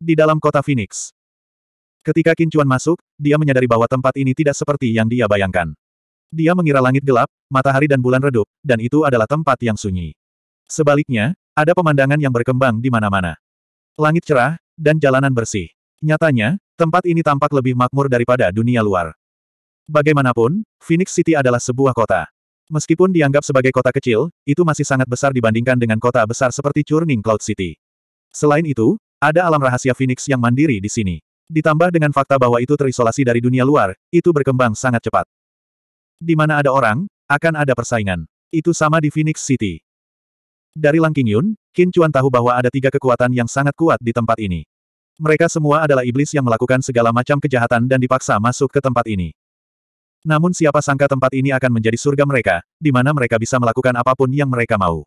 di dalam kota Phoenix. Ketika Kincuan masuk, dia menyadari bahwa tempat ini tidak seperti yang dia bayangkan. Dia mengira langit gelap, matahari dan bulan redup, dan itu adalah tempat yang sunyi. Sebaliknya, ada pemandangan yang berkembang di mana-mana. Langit cerah, dan jalanan bersih. Nyatanya, tempat ini tampak lebih makmur daripada dunia luar. Bagaimanapun, Phoenix City adalah sebuah kota. Meskipun dianggap sebagai kota kecil, itu masih sangat besar dibandingkan dengan kota besar seperti Churning Cloud City. Selain itu, ada alam rahasia Phoenix yang mandiri di sini. Ditambah dengan fakta bahwa itu terisolasi dari dunia luar, itu berkembang sangat cepat. Di mana ada orang, akan ada persaingan. Itu sama di Phoenix City. Dari Langking Yun, Qin Chuan tahu bahwa ada tiga kekuatan yang sangat kuat di tempat ini. Mereka semua adalah iblis yang melakukan segala macam kejahatan dan dipaksa masuk ke tempat ini. Namun siapa sangka tempat ini akan menjadi surga mereka, di mana mereka bisa melakukan apapun yang mereka mau.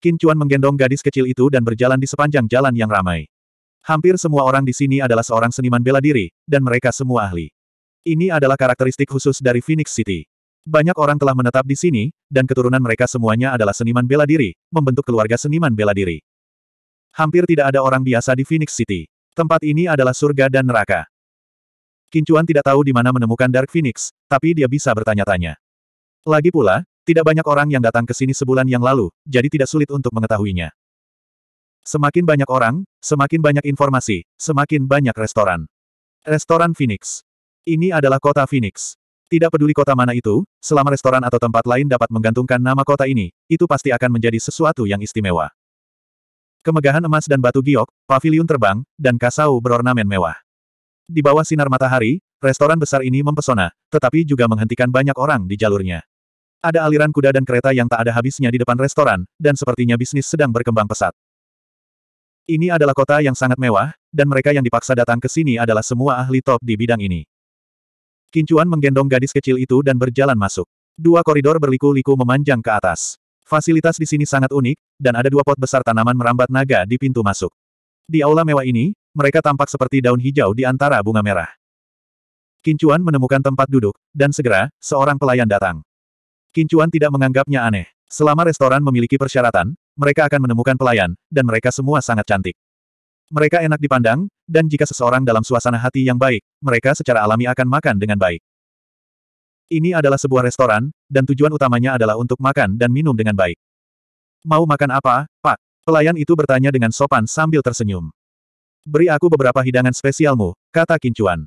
Qin Chuan menggendong gadis kecil itu dan berjalan di sepanjang jalan yang ramai. Hampir semua orang di sini adalah seorang seniman bela diri, dan mereka semua ahli. Ini adalah karakteristik khusus dari Phoenix City. Banyak orang telah menetap di sini, dan keturunan mereka semuanya adalah seniman bela diri, membentuk keluarga seniman bela diri. Hampir tidak ada orang biasa di Phoenix City. Tempat ini adalah surga dan neraka. Kincuan tidak tahu di mana menemukan Dark Phoenix, tapi dia bisa bertanya-tanya. Lagi pula, tidak banyak orang yang datang ke sini sebulan yang lalu, jadi tidak sulit untuk mengetahuinya. Semakin banyak orang, semakin banyak informasi, semakin banyak restoran. Restoran Phoenix. Ini adalah kota Phoenix. Tidak peduli kota mana itu, selama restoran atau tempat lain dapat menggantungkan nama kota ini, itu pasti akan menjadi sesuatu yang istimewa. Kemegahan emas dan batu giok, pavilion terbang, dan kasau berornamen mewah. Di bawah sinar matahari, restoran besar ini mempesona, tetapi juga menghentikan banyak orang di jalurnya. Ada aliran kuda dan kereta yang tak ada habisnya di depan restoran, dan sepertinya bisnis sedang berkembang pesat. Ini adalah kota yang sangat mewah, dan mereka yang dipaksa datang ke sini adalah semua ahli top di bidang ini. Kincuan menggendong gadis kecil itu dan berjalan masuk. Dua koridor berliku-liku memanjang ke atas. Fasilitas di sini sangat unik, dan ada dua pot besar tanaman merambat naga di pintu masuk. Di aula mewah ini, mereka tampak seperti daun hijau di antara bunga merah. Kincuan menemukan tempat duduk, dan segera, seorang pelayan datang. Kincuan tidak menganggapnya aneh. Selama restoran memiliki persyaratan, mereka akan menemukan pelayan, dan mereka semua sangat cantik. Mereka enak dipandang, dan jika seseorang dalam suasana hati yang baik, mereka secara alami akan makan dengan baik. Ini adalah sebuah restoran, dan tujuan utamanya adalah untuk makan dan minum dengan baik. Mau makan apa, Pak? Pelayan itu bertanya dengan sopan sambil tersenyum. Beri aku beberapa hidangan spesialmu, kata Kincuan.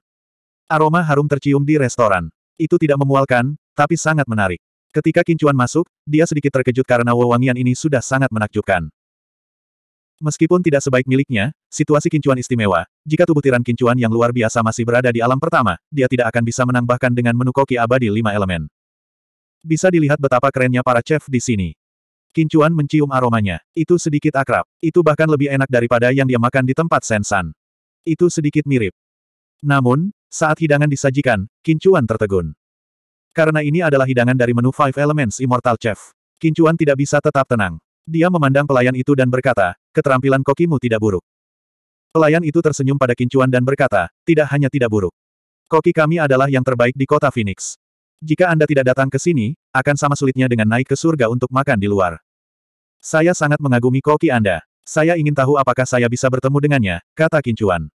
Aroma harum tercium di restoran. Itu tidak memualkan, tapi sangat menarik. Ketika Kincuan masuk, dia sedikit terkejut karena wewangian ini sudah sangat menakjubkan. Meskipun tidak sebaik miliknya, situasi Kincuan istimewa. Jika tubuh tiran Kincuan yang luar biasa masih berada di alam pertama, dia tidak akan bisa menang bahkan dengan menukoki abadi lima elemen. Bisa dilihat betapa kerennya para chef di sini. Kincuan mencium aromanya. Itu sedikit akrab. Itu bahkan lebih enak daripada yang dia makan di tempat Sensan. Itu sedikit mirip. Namun, saat hidangan disajikan, Kincuan tertegun. Karena ini adalah hidangan dari menu Five Elements Immortal Chef. Kincuan tidak bisa tetap tenang. Dia memandang pelayan itu dan berkata, keterampilan kokimu tidak buruk. Pelayan itu tersenyum pada Kincuan dan berkata, tidak hanya tidak buruk. Koki kami adalah yang terbaik di kota Phoenix. Jika Anda tidak datang ke sini, akan sama sulitnya dengan naik ke surga untuk makan di luar. Saya sangat mengagumi koki Anda. Saya ingin tahu apakah saya bisa bertemu dengannya, kata Kincuan.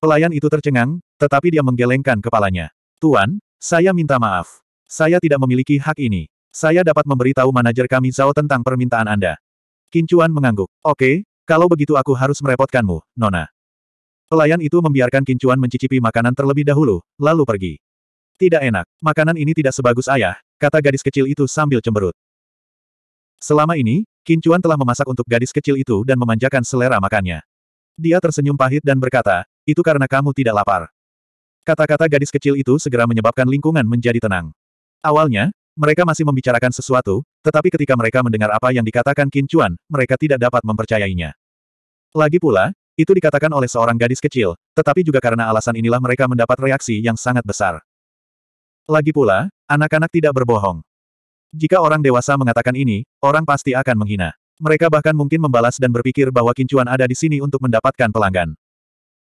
Pelayan itu tercengang, tetapi dia menggelengkan kepalanya. Tuan, saya minta maaf. Saya tidak memiliki hak ini. Saya dapat memberitahu manajer kami Zhao tentang permintaan Anda. Kincuan mengangguk. Oke, kalau begitu aku harus merepotkanmu, Nona. Pelayan itu membiarkan Kincuan mencicipi makanan terlebih dahulu, lalu pergi. Tidak enak, makanan ini tidak sebagus ayah, kata gadis kecil itu sambil cemberut. Selama ini, Kincuan telah memasak untuk gadis kecil itu dan memanjakan selera makannya. Dia tersenyum pahit dan berkata, itu karena kamu tidak lapar. Kata-kata gadis kecil itu segera menyebabkan lingkungan menjadi tenang. Awalnya, mereka masih membicarakan sesuatu, tetapi ketika mereka mendengar apa yang dikatakan Qin Chuan, mereka tidak dapat mempercayainya. Lagi pula, itu dikatakan oleh seorang gadis kecil, tetapi juga karena alasan inilah mereka mendapat reaksi yang sangat besar. Lagi pula, anak-anak tidak berbohong. Jika orang dewasa mengatakan ini, orang pasti akan menghina. Mereka bahkan mungkin membalas dan berpikir bahwa Kincuan ada di sini untuk mendapatkan pelanggan.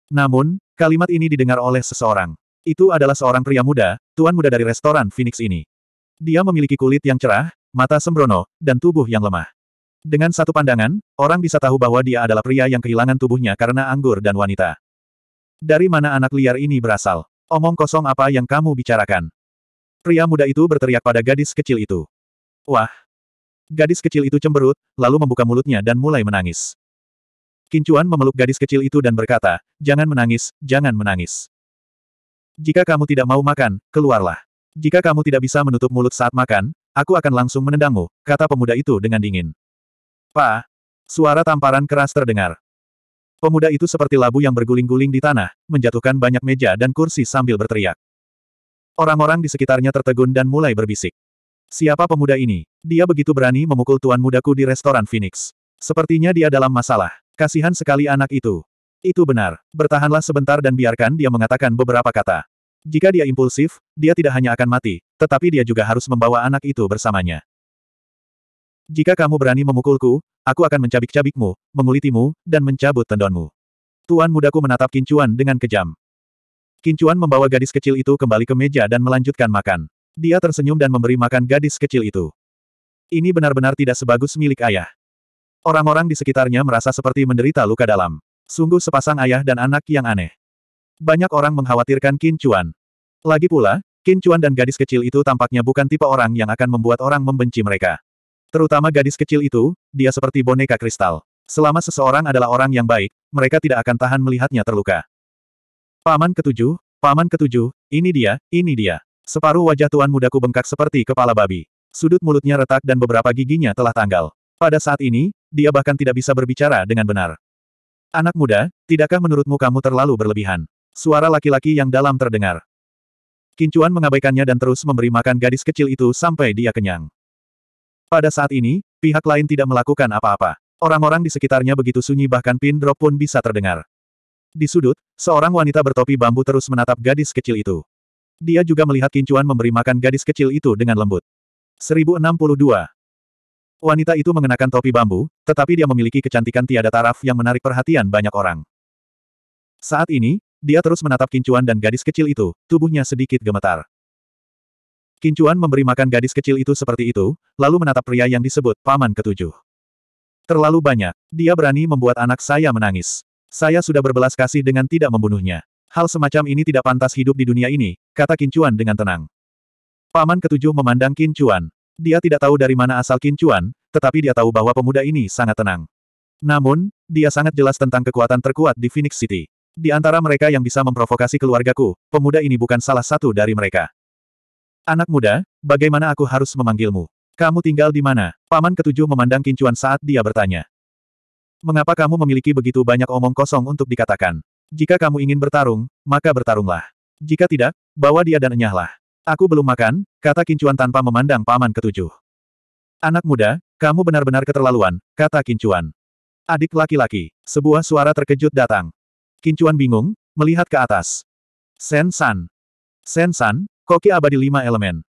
Namun, kalimat ini didengar oleh seseorang. Itu adalah seorang pria muda, tuan muda dari restoran Phoenix ini. Dia memiliki kulit yang cerah, mata sembrono, dan tubuh yang lemah. Dengan satu pandangan, orang bisa tahu bahwa dia adalah pria yang kehilangan tubuhnya karena anggur dan wanita. Dari mana anak liar ini berasal? Omong kosong apa yang kamu bicarakan? Pria muda itu berteriak pada gadis kecil itu. Wah! Gadis kecil itu cemberut, lalu membuka mulutnya dan mulai menangis. Kincuan memeluk gadis kecil itu dan berkata, jangan menangis, jangan menangis. Jika kamu tidak mau makan, keluarlah. Jika kamu tidak bisa menutup mulut saat makan, aku akan langsung menendangmu, kata pemuda itu dengan dingin. Pa! Suara tamparan keras terdengar. Pemuda itu seperti labu yang berguling-guling di tanah, menjatuhkan banyak meja dan kursi sambil berteriak. Orang-orang di sekitarnya tertegun dan mulai berbisik. Siapa pemuda ini? Dia begitu berani memukul tuan mudaku di restoran Phoenix. Sepertinya dia dalam masalah. Kasihan sekali anak itu. Itu benar. Bertahanlah sebentar dan biarkan dia mengatakan beberapa kata. Jika dia impulsif, dia tidak hanya akan mati, tetapi dia juga harus membawa anak itu bersamanya. Jika kamu berani memukulku, aku akan mencabik-cabikmu, mengulitimu, dan mencabut tendonmu. Tuan mudaku menatap Kincuan dengan kejam. Kincuan membawa gadis kecil itu kembali ke meja dan melanjutkan makan. Dia tersenyum dan memberi makan gadis kecil itu. Ini benar-benar tidak sebagus milik ayah. Orang-orang di sekitarnya merasa seperti menderita luka dalam. Sungguh sepasang ayah dan anak yang aneh. Banyak orang mengkhawatirkan Qin Chuan. Lagi pula, Qin Chuan dan gadis kecil itu tampaknya bukan tipe orang yang akan membuat orang membenci mereka. Terutama gadis kecil itu, dia seperti boneka kristal. Selama seseorang adalah orang yang baik, mereka tidak akan tahan melihatnya terluka. Paman ketujuh, paman ketujuh, ini dia, ini dia. Separuh wajah tuan mudaku bengkak seperti kepala babi. Sudut mulutnya retak dan beberapa giginya telah tanggal. Pada saat ini, dia bahkan tidak bisa berbicara dengan benar. Anak muda, tidakkah menurutmu kamu terlalu berlebihan? Suara laki-laki yang dalam terdengar. Kincuan mengabaikannya dan terus memberi makan gadis kecil itu sampai dia kenyang. Pada saat ini, pihak lain tidak melakukan apa-apa. Orang-orang di sekitarnya begitu sunyi bahkan pin drop pun bisa terdengar. Di sudut, seorang wanita bertopi bambu terus menatap gadis kecil itu. Dia juga melihat Kincuan memberi makan gadis kecil itu dengan lembut. 1062. Wanita itu mengenakan topi bambu, tetapi dia memiliki kecantikan tiada taraf yang menarik perhatian banyak orang. Saat ini, dia terus menatap kincuan dan gadis kecil itu, tubuhnya sedikit gemetar. Kincuan memberi makan gadis kecil itu seperti itu, lalu menatap pria yang disebut paman ketujuh. Terlalu banyak, dia berani membuat anak saya menangis. Saya sudah berbelas kasih dengan tidak membunuhnya. Hal semacam ini tidak pantas hidup di dunia ini, kata Kincuan dengan tenang. Paman ketujuh memandang Kincuan. Dia tidak tahu dari mana asal Kincuan, tetapi dia tahu bahwa pemuda ini sangat tenang. Namun, dia sangat jelas tentang kekuatan terkuat di Phoenix City. Di antara mereka yang bisa memprovokasi keluargaku, pemuda ini bukan salah satu dari mereka. Anak muda, bagaimana aku harus memanggilmu? Kamu tinggal di mana? Paman ketujuh memandang Kincuan saat dia bertanya. Mengapa kamu memiliki begitu banyak omong kosong untuk dikatakan? Jika kamu ingin bertarung, maka bertarunglah. Jika tidak, bawa dia dan enyahlah. Aku belum makan, kata Kincuan tanpa memandang paman ketujuh. Anak muda, kamu benar-benar keterlaluan, kata Kincuan. Adik laki-laki, sebuah suara terkejut datang. Kincuan bingung, melihat ke atas. Sen San. Sen San, koki abadi lima elemen.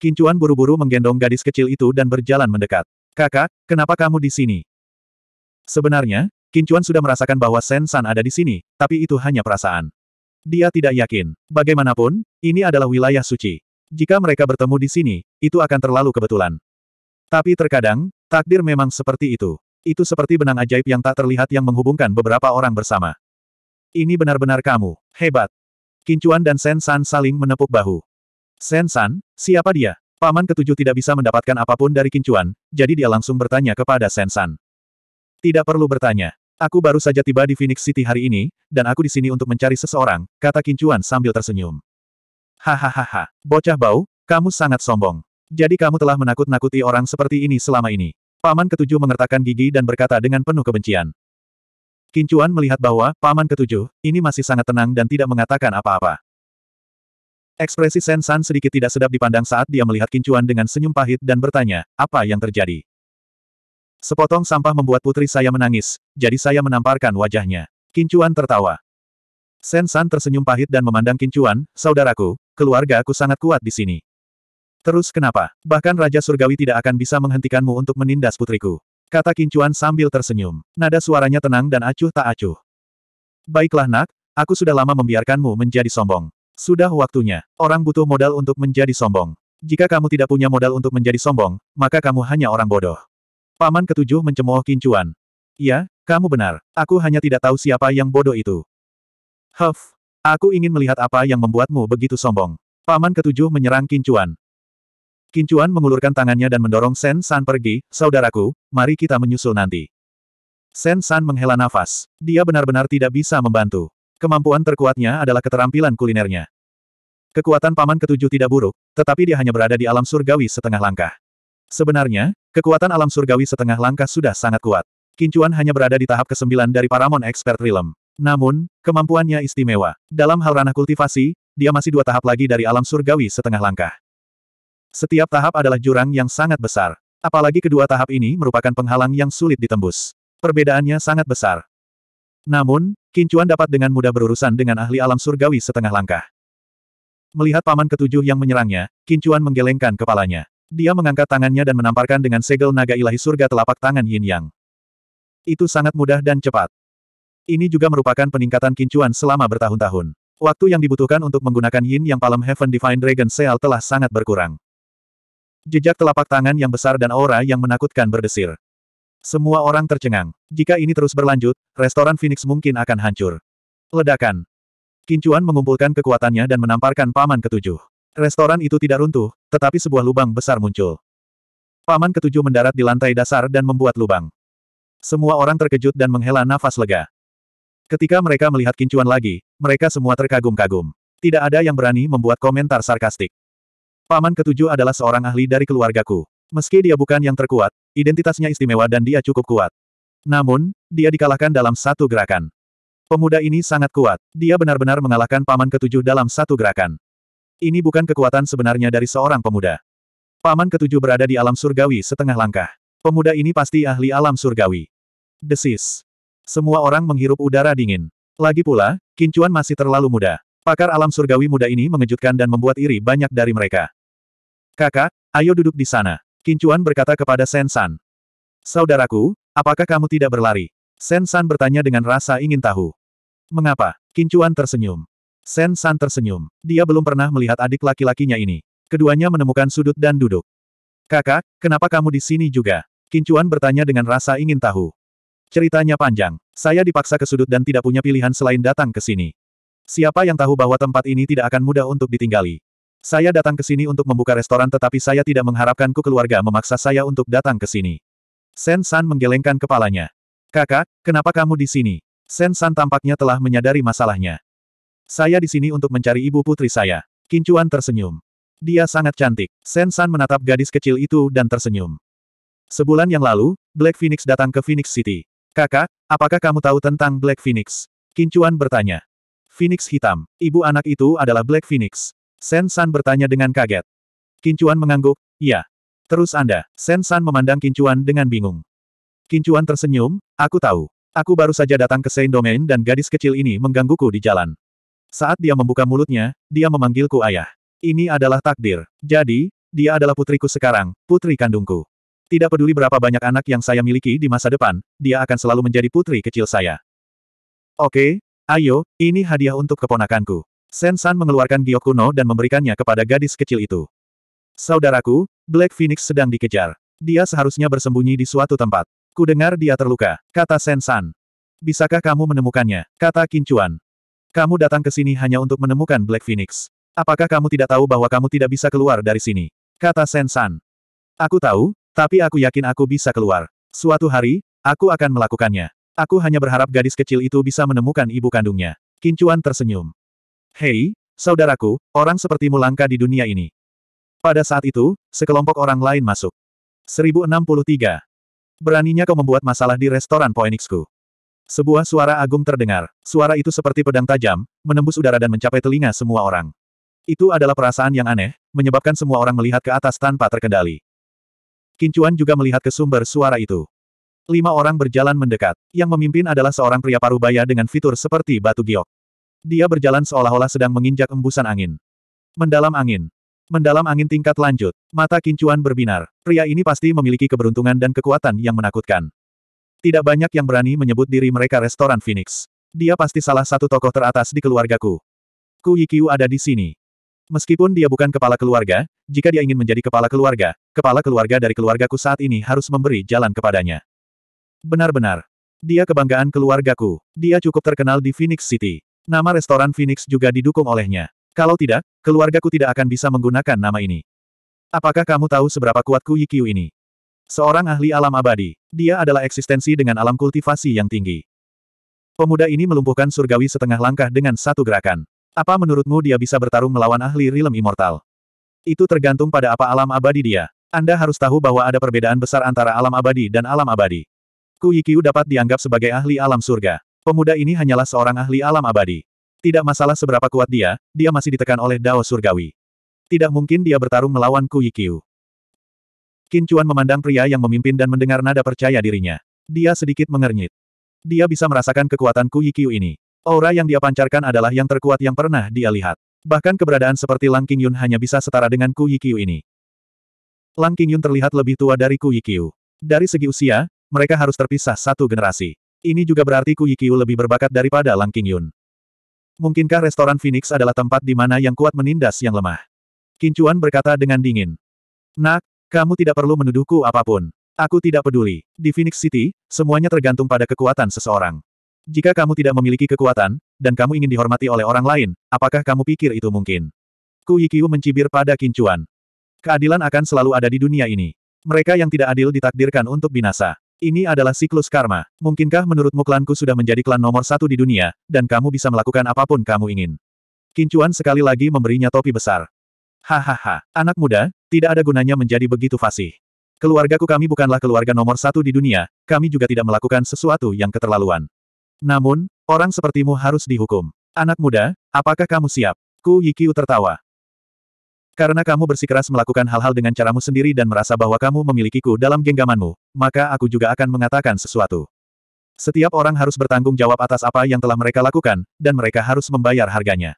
Kincuan buru-buru menggendong gadis kecil itu dan berjalan mendekat. Kakak, kenapa kamu di sini? Sebenarnya, Kincuan sudah merasakan bahwa Sen San ada di sini, tapi itu hanya perasaan. Dia tidak yakin. Bagaimanapun, ini adalah wilayah suci. Jika mereka bertemu di sini, itu akan terlalu kebetulan. Tapi terkadang, takdir memang seperti itu. Itu seperti benang ajaib yang tak terlihat yang menghubungkan beberapa orang bersama. Ini benar-benar kamu. Hebat. Kincuan dan Sen San saling menepuk bahu. Sen San, siapa dia? Paman ketujuh tidak bisa mendapatkan apapun dari Kincuan, jadi dia langsung bertanya kepada Sen San. Tidak perlu bertanya. Aku baru saja tiba di Phoenix City hari ini, dan aku di sini untuk mencari seseorang, kata Kincuan sambil tersenyum. Hahaha, bocah bau, kamu sangat sombong. Jadi kamu telah menakut-nakuti orang seperti ini selama ini. Paman ketujuh mengertakkan gigi dan berkata dengan penuh kebencian. Kincuan melihat bahwa, Paman ketujuh, ini masih sangat tenang dan tidak mengatakan apa-apa. Ekspresi Sen San sedikit tidak sedap dipandang saat dia melihat Kincuan dengan senyum pahit dan bertanya, apa yang terjadi? Sepotong sampah membuat putri saya menangis, jadi saya menamparkan wajahnya. Kincuan tertawa. Sen San tersenyum pahit dan memandang Kincuan, saudaraku, keluarga aku sangat kuat di sini. Terus kenapa? Bahkan Raja Surgawi tidak akan bisa menghentikanmu untuk menindas putriku. Kata Kincuan sambil tersenyum. Nada suaranya tenang dan acuh tak acuh. Baiklah nak, aku sudah lama membiarkanmu menjadi sombong. Sudah waktunya. Orang butuh modal untuk menjadi sombong. Jika kamu tidak punya modal untuk menjadi sombong, maka kamu hanya orang bodoh. Paman ketujuh mencemooh Kincuan. Ya, kamu benar. Aku hanya tidak tahu siapa yang bodoh itu. Huff. Aku ingin melihat apa yang membuatmu begitu sombong. Paman ketujuh menyerang Kincuan. Kincuan mengulurkan tangannya dan mendorong Sen San pergi, saudaraku, mari kita menyusul nanti. Sen San menghela nafas. Dia benar-benar tidak bisa membantu. Kemampuan terkuatnya adalah keterampilan kulinernya. Kekuatan paman ketujuh tidak buruk, tetapi dia hanya berada di alam surgawi setengah langkah. Sebenarnya, kekuatan alam surgawi setengah langkah sudah sangat kuat. Kincuan hanya berada di tahap ke-9 dari Paramon Expert Realm. Namun, kemampuannya istimewa. Dalam hal ranah kultivasi, dia masih dua tahap lagi dari alam surgawi setengah langkah. Setiap tahap adalah jurang yang sangat besar. Apalagi kedua tahap ini merupakan penghalang yang sulit ditembus. Perbedaannya sangat besar. Namun, Kincuan dapat dengan mudah berurusan dengan ahli alam surgawi setengah langkah. Melihat paman ketujuh yang menyerangnya, Kincuan menggelengkan kepalanya. Dia mengangkat tangannya dan menamparkan dengan segel naga ilahi surga telapak tangan Yin Yang. Itu sangat mudah dan cepat. Ini juga merupakan peningkatan kincuan selama bertahun-tahun. Waktu yang dibutuhkan untuk menggunakan Yin Yang Palm Heaven Divine Dragon Seal telah sangat berkurang. Jejak telapak tangan yang besar dan aura yang menakutkan berdesir. Semua orang tercengang. Jika ini terus berlanjut, restoran Phoenix mungkin akan hancur. Ledakan. Kincuan mengumpulkan kekuatannya dan menamparkan paman ketujuh. Restoran itu tidak runtuh, tetapi sebuah lubang besar muncul. Paman ketujuh mendarat di lantai dasar dan membuat lubang. Semua orang terkejut dan menghela nafas lega. Ketika mereka melihat kincuan lagi, mereka semua terkagum-kagum. Tidak ada yang berani membuat komentar sarkastik. Paman ketujuh adalah seorang ahli dari keluargaku. Meski dia bukan yang terkuat, identitasnya istimewa dan dia cukup kuat. Namun, dia dikalahkan dalam satu gerakan. Pemuda ini sangat kuat. Dia benar-benar mengalahkan paman ketujuh dalam satu gerakan. Ini bukan kekuatan sebenarnya dari seorang pemuda. Paman ketujuh berada di alam surgawi setengah langkah. Pemuda ini pasti ahli alam surgawi. Desis. Semua orang menghirup udara dingin. Lagi pula, Kincuan masih terlalu muda. Pakar alam surgawi muda ini mengejutkan dan membuat iri banyak dari mereka. Kakak, ayo duduk di sana. Kincuan berkata kepada Sensan. Saudaraku, apakah kamu tidak berlari? Sensan bertanya dengan rasa ingin tahu. Mengapa? Kincuan tersenyum. Sen San tersenyum. Dia belum pernah melihat adik laki-lakinya ini. Keduanya menemukan sudut dan duduk. Kakak, kenapa kamu di sini juga? Kincuan bertanya dengan rasa ingin tahu. Ceritanya panjang. Saya dipaksa ke sudut dan tidak punya pilihan selain datang ke sini. Siapa yang tahu bahwa tempat ini tidak akan mudah untuk ditinggali? Saya datang ke sini untuk membuka restoran tetapi saya tidak mengharapkanku keluarga memaksa saya untuk datang ke sini. Sen San menggelengkan kepalanya. Kakak, kenapa kamu di sini? Sen San tampaknya telah menyadari masalahnya. Saya di sini untuk mencari ibu putri saya. Kincuan tersenyum. Dia sangat cantik. Sen San menatap gadis kecil itu dan tersenyum. Sebulan yang lalu, Black Phoenix datang ke Phoenix City. Kakak, apakah kamu tahu tentang Black Phoenix? Kincuan bertanya. Phoenix hitam. Ibu anak itu adalah Black Phoenix. Sen San bertanya dengan kaget. Kincuan mengangguk, ya. Terus Anda, Sen San memandang Kincuan dengan bingung. Kincuan tersenyum, aku tahu. Aku baru saja datang ke Saint Domain dan gadis kecil ini menggangguku di jalan. Saat dia membuka mulutnya, dia memanggilku ayah. Ini adalah takdir. Jadi, dia adalah putriku sekarang, putri kandungku. Tidak peduli berapa banyak anak yang saya miliki di masa depan, dia akan selalu menjadi putri kecil saya. Oke, ayo, ini hadiah untuk keponakanku. Sensan mengeluarkan giok kuno dan memberikannya kepada gadis kecil itu. Saudaraku, Black Phoenix sedang dikejar. Dia seharusnya bersembunyi di suatu tempat. Kudengar dia terluka, kata Sensan. Bisakah kamu menemukannya, kata Kincuan. Kamu datang ke sini hanya untuk menemukan Black Phoenix. Apakah kamu tidak tahu bahwa kamu tidak bisa keluar dari sini? Kata Sen Aku tahu, tapi aku yakin aku bisa keluar. Suatu hari, aku akan melakukannya. Aku hanya berharap gadis kecil itu bisa menemukan ibu kandungnya. Kincuan tersenyum. Hei, saudaraku, orang sepertimu langka di dunia ini. Pada saat itu, sekelompok orang lain masuk. 1063. Beraninya kau membuat masalah di restoran Poenixku. Sebuah suara agung terdengar. Suara itu seperti pedang tajam, menembus udara dan mencapai telinga semua orang. Itu adalah perasaan yang aneh, menyebabkan semua orang melihat ke atas tanpa terkendali. Kincuan juga melihat ke sumber suara itu. Lima orang berjalan mendekat. Yang memimpin adalah seorang pria parubaya dengan fitur seperti batu giok. Dia berjalan seolah-olah sedang menginjak embusan angin. Mendalam angin. Mendalam angin tingkat lanjut. Mata kincuan berbinar. Pria ini pasti memiliki keberuntungan dan kekuatan yang menakutkan. Tidak banyak yang berani menyebut diri mereka restoran Phoenix. Dia pasti salah satu tokoh teratas di keluargaku. Ku Yikiu ada di sini. Meskipun dia bukan kepala keluarga, jika dia ingin menjadi kepala keluarga, kepala keluarga dari keluargaku saat ini harus memberi jalan kepadanya. Benar-benar. Dia kebanggaan keluargaku. Dia cukup terkenal di Phoenix City. Nama restoran Phoenix juga didukung olehnya. Kalau tidak, keluargaku tidak akan bisa menggunakan nama ini. Apakah kamu tahu seberapa kuat Ku Yikiu ini? Seorang ahli alam abadi. Dia adalah eksistensi dengan alam kultivasi yang tinggi. Pemuda ini melumpuhkan surgawi setengah langkah dengan satu gerakan. Apa menurutmu dia bisa bertarung melawan ahli rilem immortal? Itu tergantung pada apa alam abadi dia. Anda harus tahu bahwa ada perbedaan besar antara alam abadi dan alam abadi. Kuikyu dapat dianggap sebagai ahli alam surga. Pemuda ini hanyalah seorang ahli alam abadi. Tidak masalah seberapa kuat dia, dia masih ditekan oleh Dao Surgawi. Tidak mungkin dia bertarung melawan Kuikyu. Kincuan memandang pria yang memimpin dan mendengar nada percaya dirinya. Dia sedikit mengernyit. Dia bisa merasakan kekuatan Kui ini. Aura yang dia pancarkan adalah yang terkuat yang pernah dia lihat. Bahkan keberadaan seperti Lang Qingyun hanya bisa setara dengan Kui Qiu ini. Lang Qingyun terlihat lebih tua dari Kui Qiu. Dari segi usia, mereka harus terpisah satu generasi. Ini juga berarti Kui Qiu lebih berbakat daripada Lang Qingyun. Mungkinkah restoran Phoenix adalah tempat di mana yang kuat menindas yang lemah? Kincuan berkata dengan dingin. Nak, kamu tidak perlu menuduhku apapun. Aku tidak peduli. Di Phoenix City, semuanya tergantung pada kekuatan seseorang. Jika kamu tidak memiliki kekuatan, dan kamu ingin dihormati oleh orang lain, apakah kamu pikir itu mungkin? Ku Yikyu mencibir pada Kincuan. Keadilan akan selalu ada di dunia ini. Mereka yang tidak adil ditakdirkan untuk binasa. Ini adalah siklus karma. Mungkinkah menurutmu klanku sudah menjadi klan nomor satu di dunia, dan kamu bisa melakukan apapun kamu ingin? Kincuan sekali lagi memberinya topi besar. Hahaha, anak muda, tidak ada gunanya menjadi begitu fasih. Keluargaku kami bukanlah keluarga nomor satu di dunia, kami juga tidak melakukan sesuatu yang keterlaluan. Namun, orang sepertimu harus dihukum. Anak muda, apakah kamu siap? Ku Yikiu tertawa. Karena kamu bersikeras melakukan hal-hal dengan caramu sendiri dan merasa bahwa kamu memilikiku dalam genggamanmu, maka aku juga akan mengatakan sesuatu. Setiap orang harus bertanggung jawab atas apa yang telah mereka lakukan, dan mereka harus membayar harganya.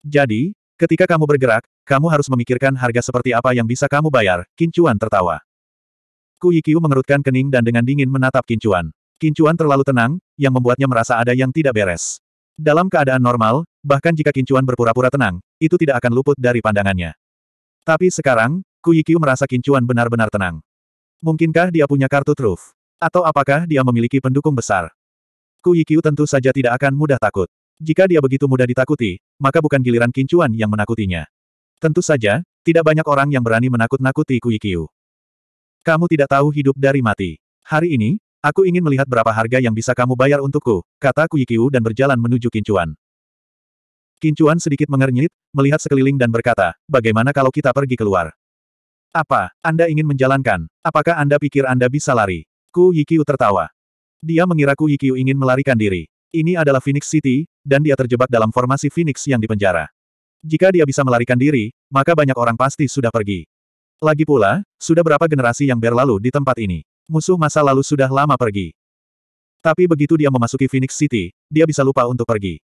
Jadi, Ketika kamu bergerak, kamu harus memikirkan harga seperti apa yang bisa kamu bayar, Kincuan tertawa. Kuyiku mengerutkan kening dan dengan dingin menatap Kincuan. Kincuan terlalu tenang, yang membuatnya merasa ada yang tidak beres. Dalam keadaan normal, bahkan jika Kincuan berpura-pura tenang, itu tidak akan luput dari pandangannya. Tapi sekarang, Kuyiku merasa Kincuan benar-benar tenang. Mungkinkah dia punya kartu truf? Atau apakah dia memiliki pendukung besar? Kuyiku tentu saja tidak akan mudah takut. Jika dia begitu mudah ditakuti, maka bukan giliran kincuan yang menakutinya. Tentu saja, tidak banyak orang yang berani menakut-nakuti Kuikiu. Kamu tidak tahu hidup dari mati. Hari ini, aku ingin melihat berapa harga yang bisa kamu bayar untukku, kata Kuikiu dan berjalan menuju kincuan. Kincuan sedikit mengernyit, melihat sekeliling dan berkata, bagaimana kalau kita pergi keluar? Apa, Anda ingin menjalankan? Apakah Anda pikir Anda bisa lari? Ku Yikiu tertawa. Dia mengira Ku Yikiu ingin melarikan diri. Ini adalah Phoenix City, dan dia terjebak dalam formasi Phoenix yang dipenjara. Jika dia bisa melarikan diri, maka banyak orang pasti sudah pergi. Lagi pula, sudah berapa generasi yang berlalu di tempat ini. Musuh masa lalu sudah lama pergi. Tapi begitu dia memasuki Phoenix City, dia bisa lupa untuk pergi.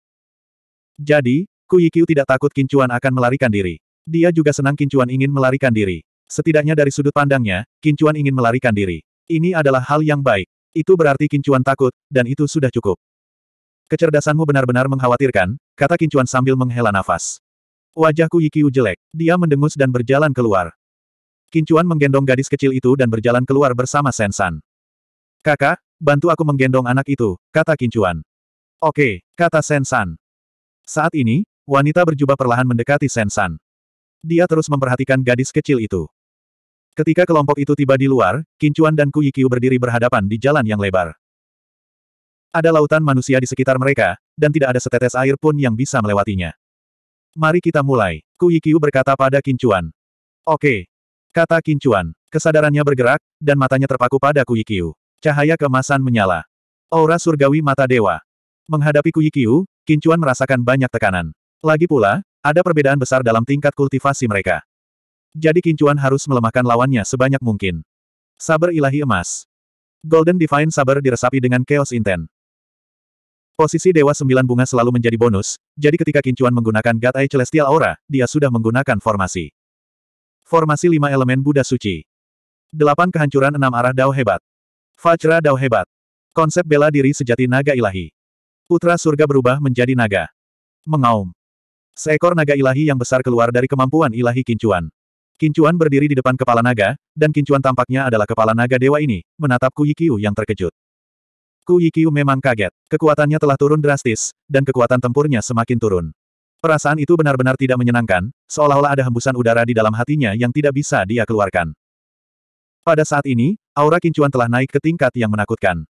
Jadi, Kuikyu tidak takut Kincuan akan melarikan diri. Dia juga senang Kincuan ingin melarikan diri. Setidaknya dari sudut pandangnya, Kincuan ingin melarikan diri. Ini adalah hal yang baik. Itu berarti Kincuan takut, dan itu sudah cukup. Kecerdasanmu benar-benar mengkhawatirkan, kata Kincuan sambil menghela nafas. Wajahku Yikiu jelek. Dia mendengus dan berjalan keluar. Kincuan menggendong gadis kecil itu dan berjalan keluar bersama Sensan. Kakak, bantu aku menggendong anak itu, kata Kincuan. Oke, kata Sensan. Saat ini, wanita berjubah perlahan mendekati Sensan. Dia terus memperhatikan gadis kecil itu. Ketika kelompok itu tiba di luar, Kincuan dan Kuyikiu berdiri berhadapan di jalan yang lebar. Ada lautan manusia di sekitar mereka, dan tidak ada setetes air pun yang bisa melewatinya. Mari kita mulai, Kuikyu berkata pada Kincuan. Oke. Kata Kincuan, kesadarannya bergerak, dan matanya terpaku pada Kuikyu. Cahaya kemasan menyala. Aura surgawi mata dewa. Menghadapi Kuikyu, Kincuan merasakan banyak tekanan. Lagi pula, ada perbedaan besar dalam tingkat kultivasi mereka. Jadi Kincuan harus melemahkan lawannya sebanyak mungkin. Saber ilahi emas. Golden Divine Saber diresapi dengan Chaos Intent. Posisi Dewa Sembilan Bunga selalu menjadi bonus, jadi ketika Kincuan menggunakan Gatai Celestial Aura, dia sudah menggunakan formasi. Formasi lima elemen Buddha Suci. Delapan kehancuran enam arah Dao Hebat. Fajra Dao Hebat. Konsep bela diri sejati naga ilahi. Putra surga berubah menjadi naga. Mengaum. Seekor naga ilahi yang besar keluar dari kemampuan ilahi Kincuan. Kincuan berdiri di depan kepala naga, dan Kincuan tampaknya adalah kepala naga dewa ini, menatap Kuyikiu yang terkejut. Ku Yikyu memang kaget. Kekuatannya telah turun drastis, dan kekuatan tempurnya semakin turun. Perasaan itu benar-benar tidak menyenangkan, seolah-olah ada hembusan udara di dalam hatinya yang tidak bisa dia keluarkan. Pada saat ini, aura kincuan telah naik ke tingkat yang menakutkan.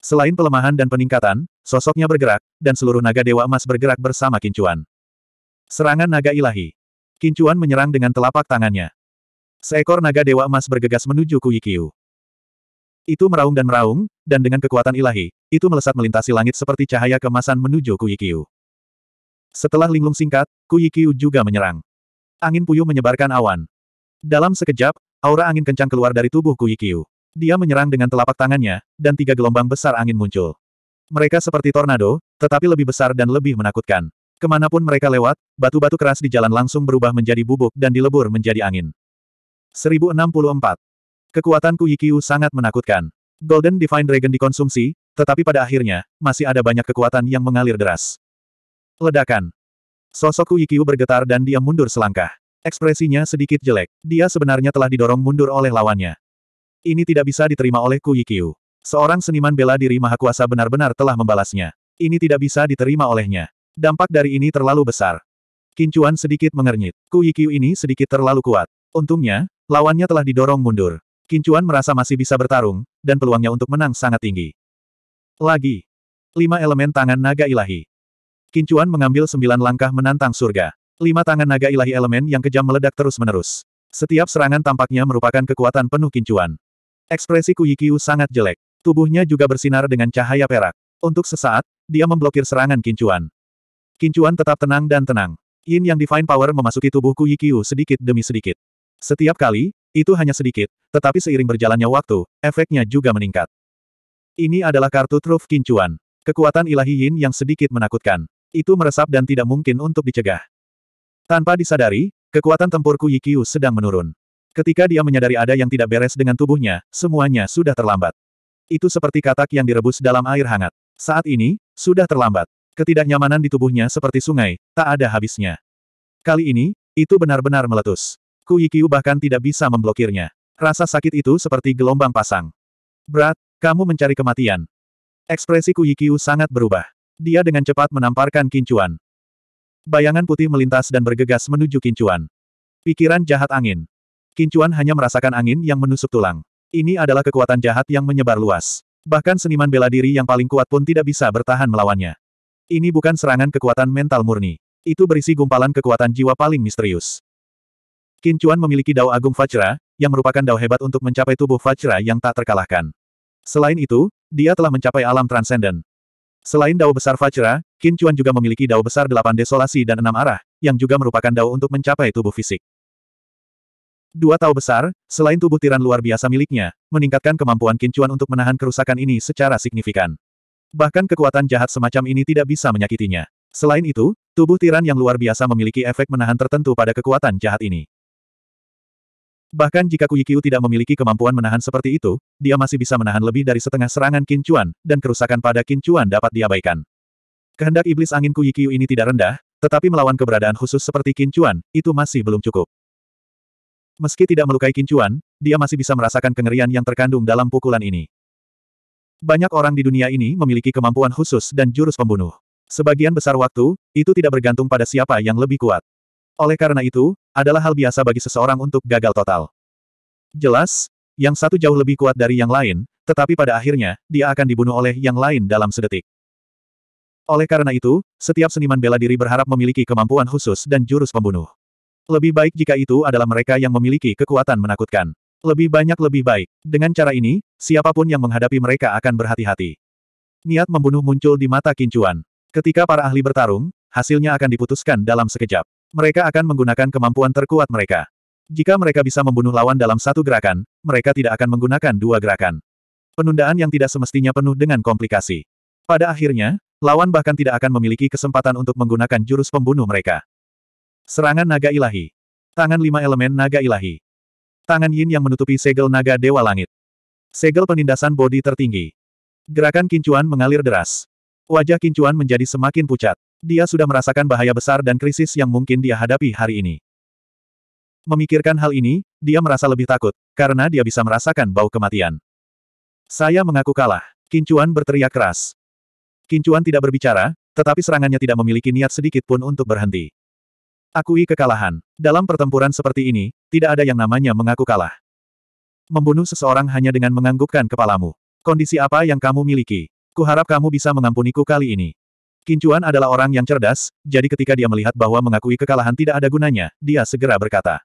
Selain pelemahan dan peningkatan, sosoknya bergerak, dan seluruh naga dewa emas bergerak bersama kincuan. Serangan naga ilahi. Kincuan menyerang dengan telapak tangannya. Seekor naga dewa emas bergegas menuju Kuikyu. Itu meraung dan meraung, dan dengan kekuatan ilahi, itu melesat melintasi langit seperti cahaya kemasan menuju Kuikiu. Setelah linglung singkat, Kuikiu juga menyerang. Angin puyuh menyebarkan awan. Dalam sekejap, aura angin kencang keluar dari tubuh Kuikiu. Dia menyerang dengan telapak tangannya, dan tiga gelombang besar angin muncul. Mereka seperti tornado, tetapi lebih besar dan lebih menakutkan. Kemanapun mereka lewat, batu-batu keras di jalan langsung berubah menjadi bubuk dan dilebur menjadi angin. 1064 Kekuatan Kuikyu sangat menakutkan. Golden Divine Dragon dikonsumsi, tetapi pada akhirnya, masih ada banyak kekuatan yang mengalir deras. Ledakan. Sosok Kuikyu bergetar dan dia mundur selangkah. Ekspresinya sedikit jelek. Dia sebenarnya telah didorong mundur oleh lawannya. Ini tidak bisa diterima oleh Kuikyu. Seorang seniman bela diri maha kuasa benar-benar telah membalasnya. Ini tidak bisa diterima olehnya. Dampak dari ini terlalu besar. Kincuan sedikit mengernyit. Kuikyu ini sedikit terlalu kuat. Untungnya, lawannya telah didorong mundur. Kincuan merasa masih bisa bertarung, dan peluangnya untuk menang sangat tinggi. Lagi. Lima elemen tangan naga ilahi. Kincuan mengambil sembilan langkah menantang surga. Lima tangan naga ilahi elemen yang kejam meledak terus-menerus. Setiap serangan tampaknya merupakan kekuatan penuh kincuan. Ekspresi Kuyikiu sangat jelek. Tubuhnya juga bersinar dengan cahaya perak. Untuk sesaat, dia memblokir serangan kincuan. Kincuan tetap tenang dan tenang. Yin yang Divine Power memasuki tubuh Kuyikiu sedikit demi sedikit. Setiap kali, itu hanya sedikit, tetapi seiring berjalannya waktu, efeknya juga meningkat. Ini adalah kartu truf kincuan. Kekuatan ilahi yin yang sedikit menakutkan. Itu meresap dan tidak mungkin untuk dicegah. Tanpa disadari, kekuatan tempurku Yikyu sedang menurun. Ketika dia menyadari ada yang tidak beres dengan tubuhnya, semuanya sudah terlambat. Itu seperti katak yang direbus dalam air hangat. Saat ini, sudah terlambat. Ketidaknyamanan di tubuhnya seperti sungai, tak ada habisnya. Kali ini, itu benar-benar meletus. Yikiu bahkan tidak bisa memblokirnya. Rasa sakit itu seperti gelombang pasang. Berat, kamu mencari kematian. Ekspresi Yikiu sangat berubah. Dia dengan cepat menamparkan kincuan. Bayangan putih melintas dan bergegas menuju kincuan. Pikiran jahat angin. Kincuan hanya merasakan angin yang menusuk tulang. Ini adalah kekuatan jahat yang menyebar luas. Bahkan seniman bela diri yang paling kuat pun tidak bisa bertahan melawannya. Ini bukan serangan kekuatan mental murni. Itu berisi gumpalan kekuatan jiwa paling misterius. Qin Chuan memiliki dao agung Fajra, yang merupakan dao hebat untuk mencapai tubuh Fajra yang tak terkalahkan. Selain itu, dia telah mencapai alam transenden. Selain dao besar Fajra, Qin Chuan juga memiliki dao besar delapan desolasi dan enam arah, yang juga merupakan dao untuk mencapai tubuh fisik. Dua Tao besar, selain tubuh tiran luar biasa miliknya, meningkatkan kemampuan Kincuan untuk menahan kerusakan ini secara signifikan. Bahkan kekuatan jahat semacam ini tidak bisa menyakitinya. Selain itu, tubuh tiran yang luar biasa memiliki efek menahan tertentu pada kekuatan jahat ini. Bahkan jika Kuikyu tidak memiliki kemampuan menahan seperti itu, dia masih bisa menahan lebih dari setengah serangan Kincuan, dan kerusakan pada Kincuan dapat diabaikan. Kehendak iblis angin Kuikyu ini tidak rendah, tetapi melawan keberadaan khusus seperti Kincuan, itu masih belum cukup. Meski tidak melukai Kincuan, dia masih bisa merasakan kengerian yang terkandung dalam pukulan ini. Banyak orang di dunia ini memiliki kemampuan khusus dan jurus pembunuh. Sebagian besar waktu, itu tidak bergantung pada siapa yang lebih kuat. Oleh karena itu, adalah hal biasa bagi seseorang untuk gagal total. Jelas, yang satu jauh lebih kuat dari yang lain, tetapi pada akhirnya, dia akan dibunuh oleh yang lain dalam sedetik. Oleh karena itu, setiap seniman bela diri berharap memiliki kemampuan khusus dan jurus pembunuh. Lebih baik jika itu adalah mereka yang memiliki kekuatan menakutkan. Lebih banyak lebih baik. Dengan cara ini, siapapun yang menghadapi mereka akan berhati-hati. Niat membunuh muncul di mata Kincuan. Ketika para ahli bertarung, hasilnya akan diputuskan dalam sekejap. Mereka akan menggunakan kemampuan terkuat mereka. Jika mereka bisa membunuh lawan dalam satu gerakan, mereka tidak akan menggunakan dua gerakan. Penundaan yang tidak semestinya penuh dengan komplikasi. Pada akhirnya, lawan bahkan tidak akan memiliki kesempatan untuk menggunakan jurus pembunuh mereka. Serangan naga ilahi. Tangan lima elemen naga ilahi. Tangan yin yang menutupi segel naga dewa langit. Segel penindasan bodi tertinggi. Gerakan kincuan mengalir deras. Wajah Kincuan menjadi semakin pucat. Dia sudah merasakan bahaya besar dan krisis yang mungkin dia hadapi hari ini. Memikirkan hal ini, dia merasa lebih takut, karena dia bisa merasakan bau kematian. Saya mengaku kalah. Kincuan berteriak keras. Kincuan tidak berbicara, tetapi serangannya tidak memiliki niat sedikit pun untuk berhenti. Akui kekalahan. Dalam pertempuran seperti ini, tidak ada yang namanya mengaku kalah. Membunuh seseorang hanya dengan menganggukkan kepalamu. Kondisi apa yang kamu miliki? Kuharap kamu bisa mengampuniku kali ini. Kincuan adalah orang yang cerdas, jadi ketika dia melihat bahwa mengakui kekalahan tidak ada gunanya, dia segera berkata.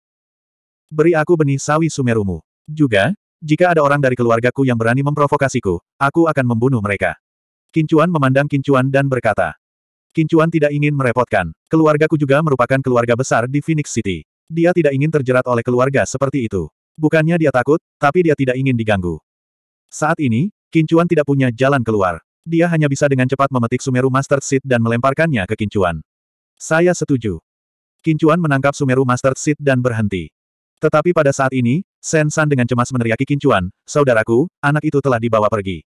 Beri aku benih sawi sumerumu. Juga, jika ada orang dari keluargaku yang berani memprovokasiku, aku akan membunuh mereka. Kincuan memandang Kincuan dan berkata. Kincuan tidak ingin merepotkan. Keluargaku juga merupakan keluarga besar di Phoenix City. Dia tidak ingin terjerat oleh keluarga seperti itu. Bukannya dia takut, tapi dia tidak ingin diganggu. Saat ini, Kincuan tidak punya jalan keluar. Dia hanya bisa dengan cepat memetik Sumeru Master Seed dan melemparkannya ke Kincuan. Saya setuju. Kincuan menangkap Sumeru Master Seed dan berhenti. Tetapi pada saat ini, Sen San dengan cemas meneriaki Kincuan, Saudaraku, anak itu telah dibawa pergi.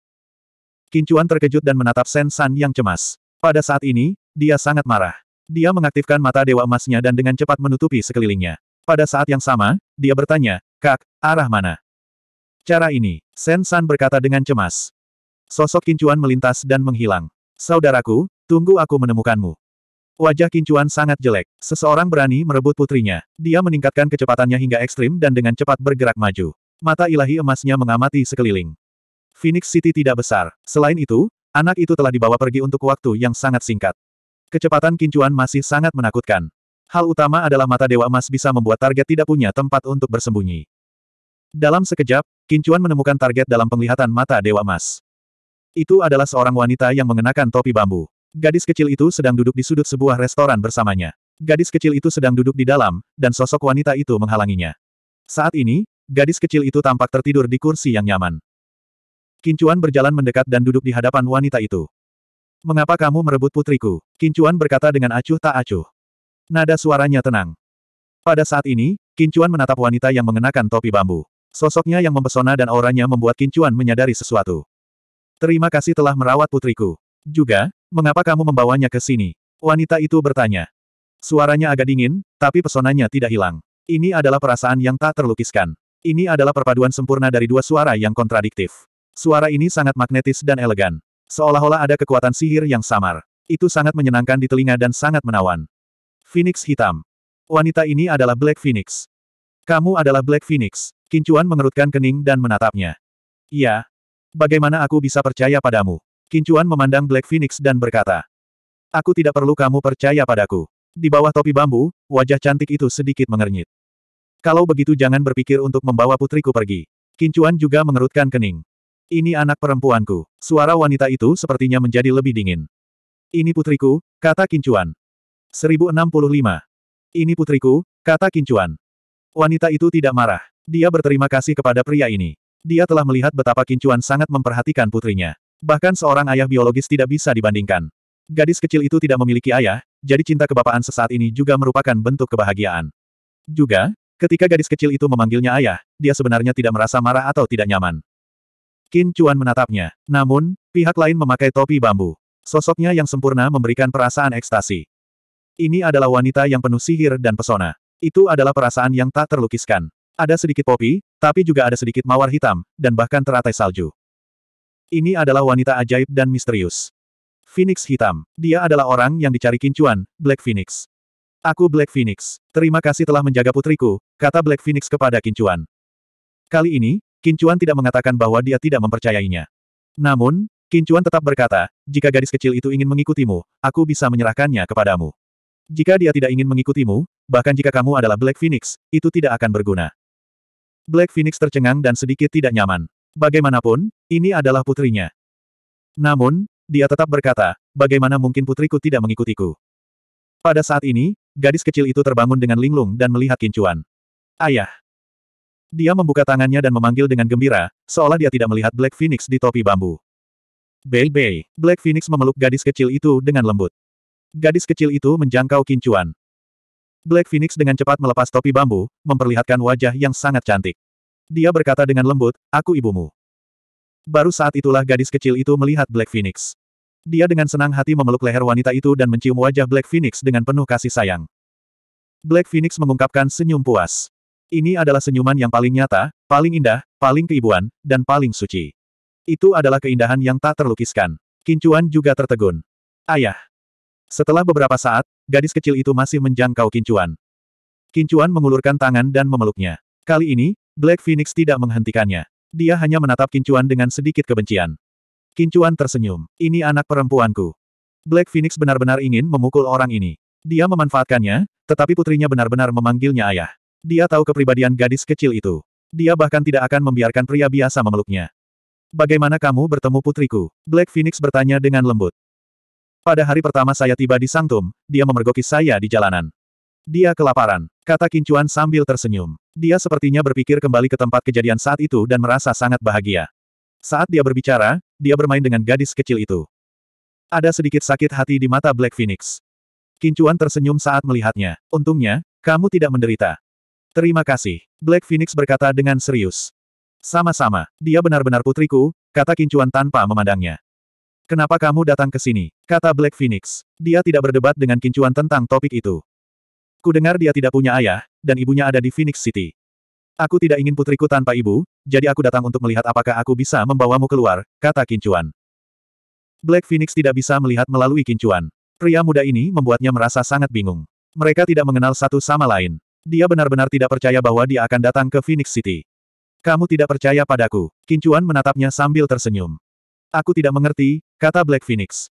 Kincuan terkejut dan menatap Sen San yang cemas. Pada saat ini, dia sangat marah. Dia mengaktifkan mata dewa emasnya dan dengan cepat menutupi sekelilingnya. Pada saat yang sama, dia bertanya, Kak, arah mana? Cara ini, Sen San berkata dengan cemas. Sosok Kincuan melintas dan menghilang. Saudaraku, tunggu aku menemukanmu. Wajah Kincuan sangat jelek. Seseorang berani merebut putrinya. Dia meningkatkan kecepatannya hingga ekstrim dan dengan cepat bergerak maju. Mata ilahi emasnya mengamati sekeliling. Phoenix City tidak besar. Selain itu, anak itu telah dibawa pergi untuk waktu yang sangat singkat. Kecepatan Kincuan masih sangat menakutkan. Hal utama adalah mata Dewa Emas bisa membuat target tidak punya tempat untuk bersembunyi. Dalam sekejap, Kincuan menemukan target dalam penglihatan mata Dewa Emas. Itu adalah seorang wanita yang mengenakan topi bambu. Gadis kecil itu sedang duduk di sudut sebuah restoran bersamanya. Gadis kecil itu sedang duduk di dalam, dan sosok wanita itu menghalanginya. Saat ini, gadis kecil itu tampak tertidur di kursi yang nyaman. Kincuan berjalan mendekat dan duduk di hadapan wanita itu. Mengapa kamu merebut putriku? Kincuan berkata dengan acuh tak acuh. Nada suaranya tenang. Pada saat ini, Kincuan menatap wanita yang mengenakan topi bambu. Sosoknya yang mempesona dan auranya membuat Kincuan menyadari sesuatu. Terima kasih telah merawat putriku. Juga, mengapa kamu membawanya ke sini? Wanita itu bertanya. Suaranya agak dingin, tapi pesonanya tidak hilang. Ini adalah perasaan yang tak terlukiskan. Ini adalah perpaduan sempurna dari dua suara yang kontradiktif. Suara ini sangat magnetis dan elegan. Seolah-olah ada kekuatan sihir yang samar. Itu sangat menyenangkan di telinga dan sangat menawan. Phoenix hitam. Wanita ini adalah Black Phoenix. Kamu adalah Black Phoenix. Kincuan mengerutkan kening dan menatapnya. Iya. Bagaimana aku bisa percaya padamu? Kincuan memandang Black Phoenix dan berkata. Aku tidak perlu kamu percaya padaku. Di bawah topi bambu, wajah cantik itu sedikit mengernyit. Kalau begitu jangan berpikir untuk membawa putriku pergi. Kincuan juga mengerutkan kening. Ini anak perempuanku. Suara wanita itu sepertinya menjadi lebih dingin. Ini putriku, kata Kincuan. 1065. Ini putriku, kata Kincuan. Wanita itu tidak marah. Dia berterima kasih kepada pria ini. Dia telah melihat betapa Kincuan sangat memperhatikan putrinya. Bahkan seorang ayah biologis tidak bisa dibandingkan. Gadis kecil itu tidak memiliki ayah, jadi cinta kebapaan sesaat ini juga merupakan bentuk kebahagiaan. Juga, ketika gadis kecil itu memanggilnya ayah, dia sebenarnya tidak merasa marah atau tidak nyaman. Qin Chuan menatapnya. Namun, pihak lain memakai topi bambu. Sosoknya yang sempurna memberikan perasaan ekstasi. Ini adalah wanita yang penuh sihir dan pesona. Itu adalah perasaan yang tak terlukiskan. Ada sedikit popi, tapi juga ada sedikit mawar hitam, dan bahkan teratai salju. Ini adalah wanita ajaib dan misterius. Phoenix Hitam. Dia adalah orang yang dicari kincuan, Black Phoenix. Aku Black Phoenix. Terima kasih telah menjaga putriku, kata Black Phoenix kepada kincuan. Kali ini, kincuan tidak mengatakan bahwa dia tidak mempercayainya. Namun, kincuan tetap berkata, jika gadis kecil itu ingin mengikutimu, aku bisa menyerahkannya kepadamu. Jika dia tidak ingin mengikutimu, bahkan jika kamu adalah Black Phoenix, itu tidak akan berguna. Black Phoenix tercengang dan sedikit tidak nyaman. Bagaimanapun, ini adalah putrinya. Namun, dia tetap berkata, bagaimana mungkin putriku tidak mengikutiku? Pada saat ini, gadis kecil itu terbangun dengan linglung dan melihat kincuan. Ayah. Dia membuka tangannya dan memanggil dengan gembira, seolah dia tidak melihat Black Phoenix di topi bambu. Bei Bei, Black Phoenix memeluk gadis kecil itu dengan lembut. Gadis kecil itu menjangkau kincuan. Black Phoenix dengan cepat melepas topi bambu, memperlihatkan wajah yang sangat cantik. Dia berkata dengan lembut, aku ibumu. Baru saat itulah gadis kecil itu melihat Black Phoenix. Dia dengan senang hati memeluk leher wanita itu dan mencium wajah Black Phoenix dengan penuh kasih sayang. Black Phoenix mengungkapkan senyum puas. Ini adalah senyuman yang paling nyata, paling indah, paling keibuan, dan paling suci. Itu adalah keindahan yang tak terlukiskan. Kincuan juga tertegun. Ayah. Setelah beberapa saat, gadis kecil itu masih menjangkau Kincuan. Kincuan mengulurkan tangan dan memeluknya. Kali ini, Black Phoenix tidak menghentikannya. Dia hanya menatap Kincuan dengan sedikit kebencian. Kincuan tersenyum. Ini anak perempuanku. Black Phoenix benar-benar ingin memukul orang ini. Dia memanfaatkannya, tetapi putrinya benar-benar memanggilnya ayah. Dia tahu kepribadian gadis kecil itu. Dia bahkan tidak akan membiarkan pria biasa memeluknya. Bagaimana kamu bertemu putriku? Black Phoenix bertanya dengan lembut. Pada hari pertama saya tiba di Sangtum, dia memergoki saya di jalanan. Dia kelaparan, kata Kincuan sambil tersenyum. Dia sepertinya berpikir kembali ke tempat kejadian saat itu dan merasa sangat bahagia. Saat dia berbicara, dia bermain dengan gadis kecil itu. Ada sedikit sakit hati di mata Black Phoenix. Kincuan tersenyum saat melihatnya. Untungnya, kamu tidak menderita. Terima kasih, Black Phoenix berkata dengan serius. Sama-sama, dia benar-benar putriku, kata Kincuan tanpa memandangnya. Kenapa kamu datang ke sini? Kata Black Phoenix. Dia tidak berdebat dengan kincuan tentang topik itu. Kudengar dia tidak punya ayah, dan ibunya ada di Phoenix City. Aku tidak ingin putriku tanpa ibu, jadi aku datang untuk melihat apakah aku bisa membawamu keluar, kata kincuan. Black Phoenix tidak bisa melihat melalui kincuan. Pria muda ini membuatnya merasa sangat bingung. Mereka tidak mengenal satu sama lain. Dia benar-benar tidak percaya bahwa dia akan datang ke Phoenix City. Kamu tidak percaya padaku. Kincuan menatapnya sambil tersenyum. Aku tidak mengerti, kata Black Phoenix.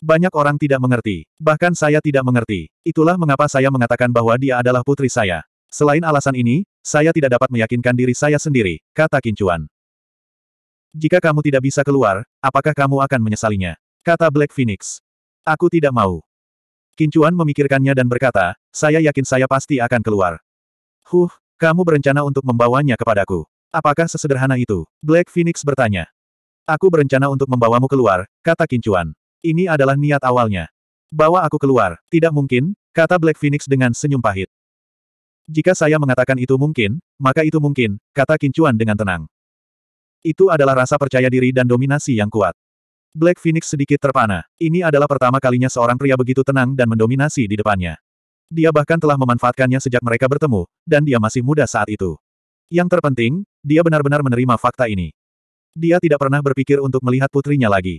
Banyak orang tidak mengerti. Bahkan saya tidak mengerti. Itulah mengapa saya mengatakan bahwa dia adalah putri saya. Selain alasan ini, saya tidak dapat meyakinkan diri saya sendiri, kata Kincuan. Jika kamu tidak bisa keluar, apakah kamu akan menyesalinya? Kata Black Phoenix. Aku tidak mau. Kincuan memikirkannya dan berkata, saya yakin saya pasti akan keluar. Huh, kamu berencana untuk membawanya kepadaku. Apakah sesederhana itu? Black Phoenix bertanya. Aku berencana untuk membawamu keluar, kata Kincuan. Ini adalah niat awalnya. Bawa aku keluar, tidak mungkin, kata Black Phoenix dengan senyum pahit. Jika saya mengatakan itu mungkin, maka itu mungkin, kata Kincuan dengan tenang. Itu adalah rasa percaya diri dan dominasi yang kuat. Black Phoenix sedikit terpana. Ini adalah pertama kalinya seorang pria begitu tenang dan mendominasi di depannya. Dia bahkan telah memanfaatkannya sejak mereka bertemu, dan dia masih muda saat itu. Yang terpenting, dia benar-benar menerima fakta ini. Dia tidak pernah berpikir untuk melihat putrinya lagi.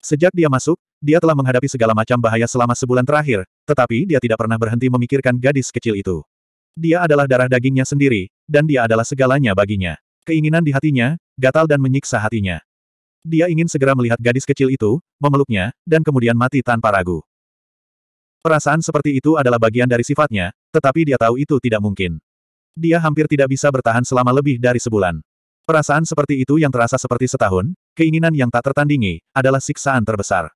Sejak dia masuk, dia telah menghadapi segala macam bahaya selama sebulan terakhir, tetapi dia tidak pernah berhenti memikirkan gadis kecil itu. Dia adalah darah dagingnya sendiri, dan dia adalah segalanya baginya. Keinginan di hatinya, gatal dan menyiksa hatinya. Dia ingin segera melihat gadis kecil itu, memeluknya, dan kemudian mati tanpa ragu. Perasaan seperti itu adalah bagian dari sifatnya, tetapi dia tahu itu tidak mungkin. Dia hampir tidak bisa bertahan selama lebih dari sebulan. Perasaan seperti itu yang terasa seperti setahun, keinginan yang tak tertandingi, adalah siksaan terbesar.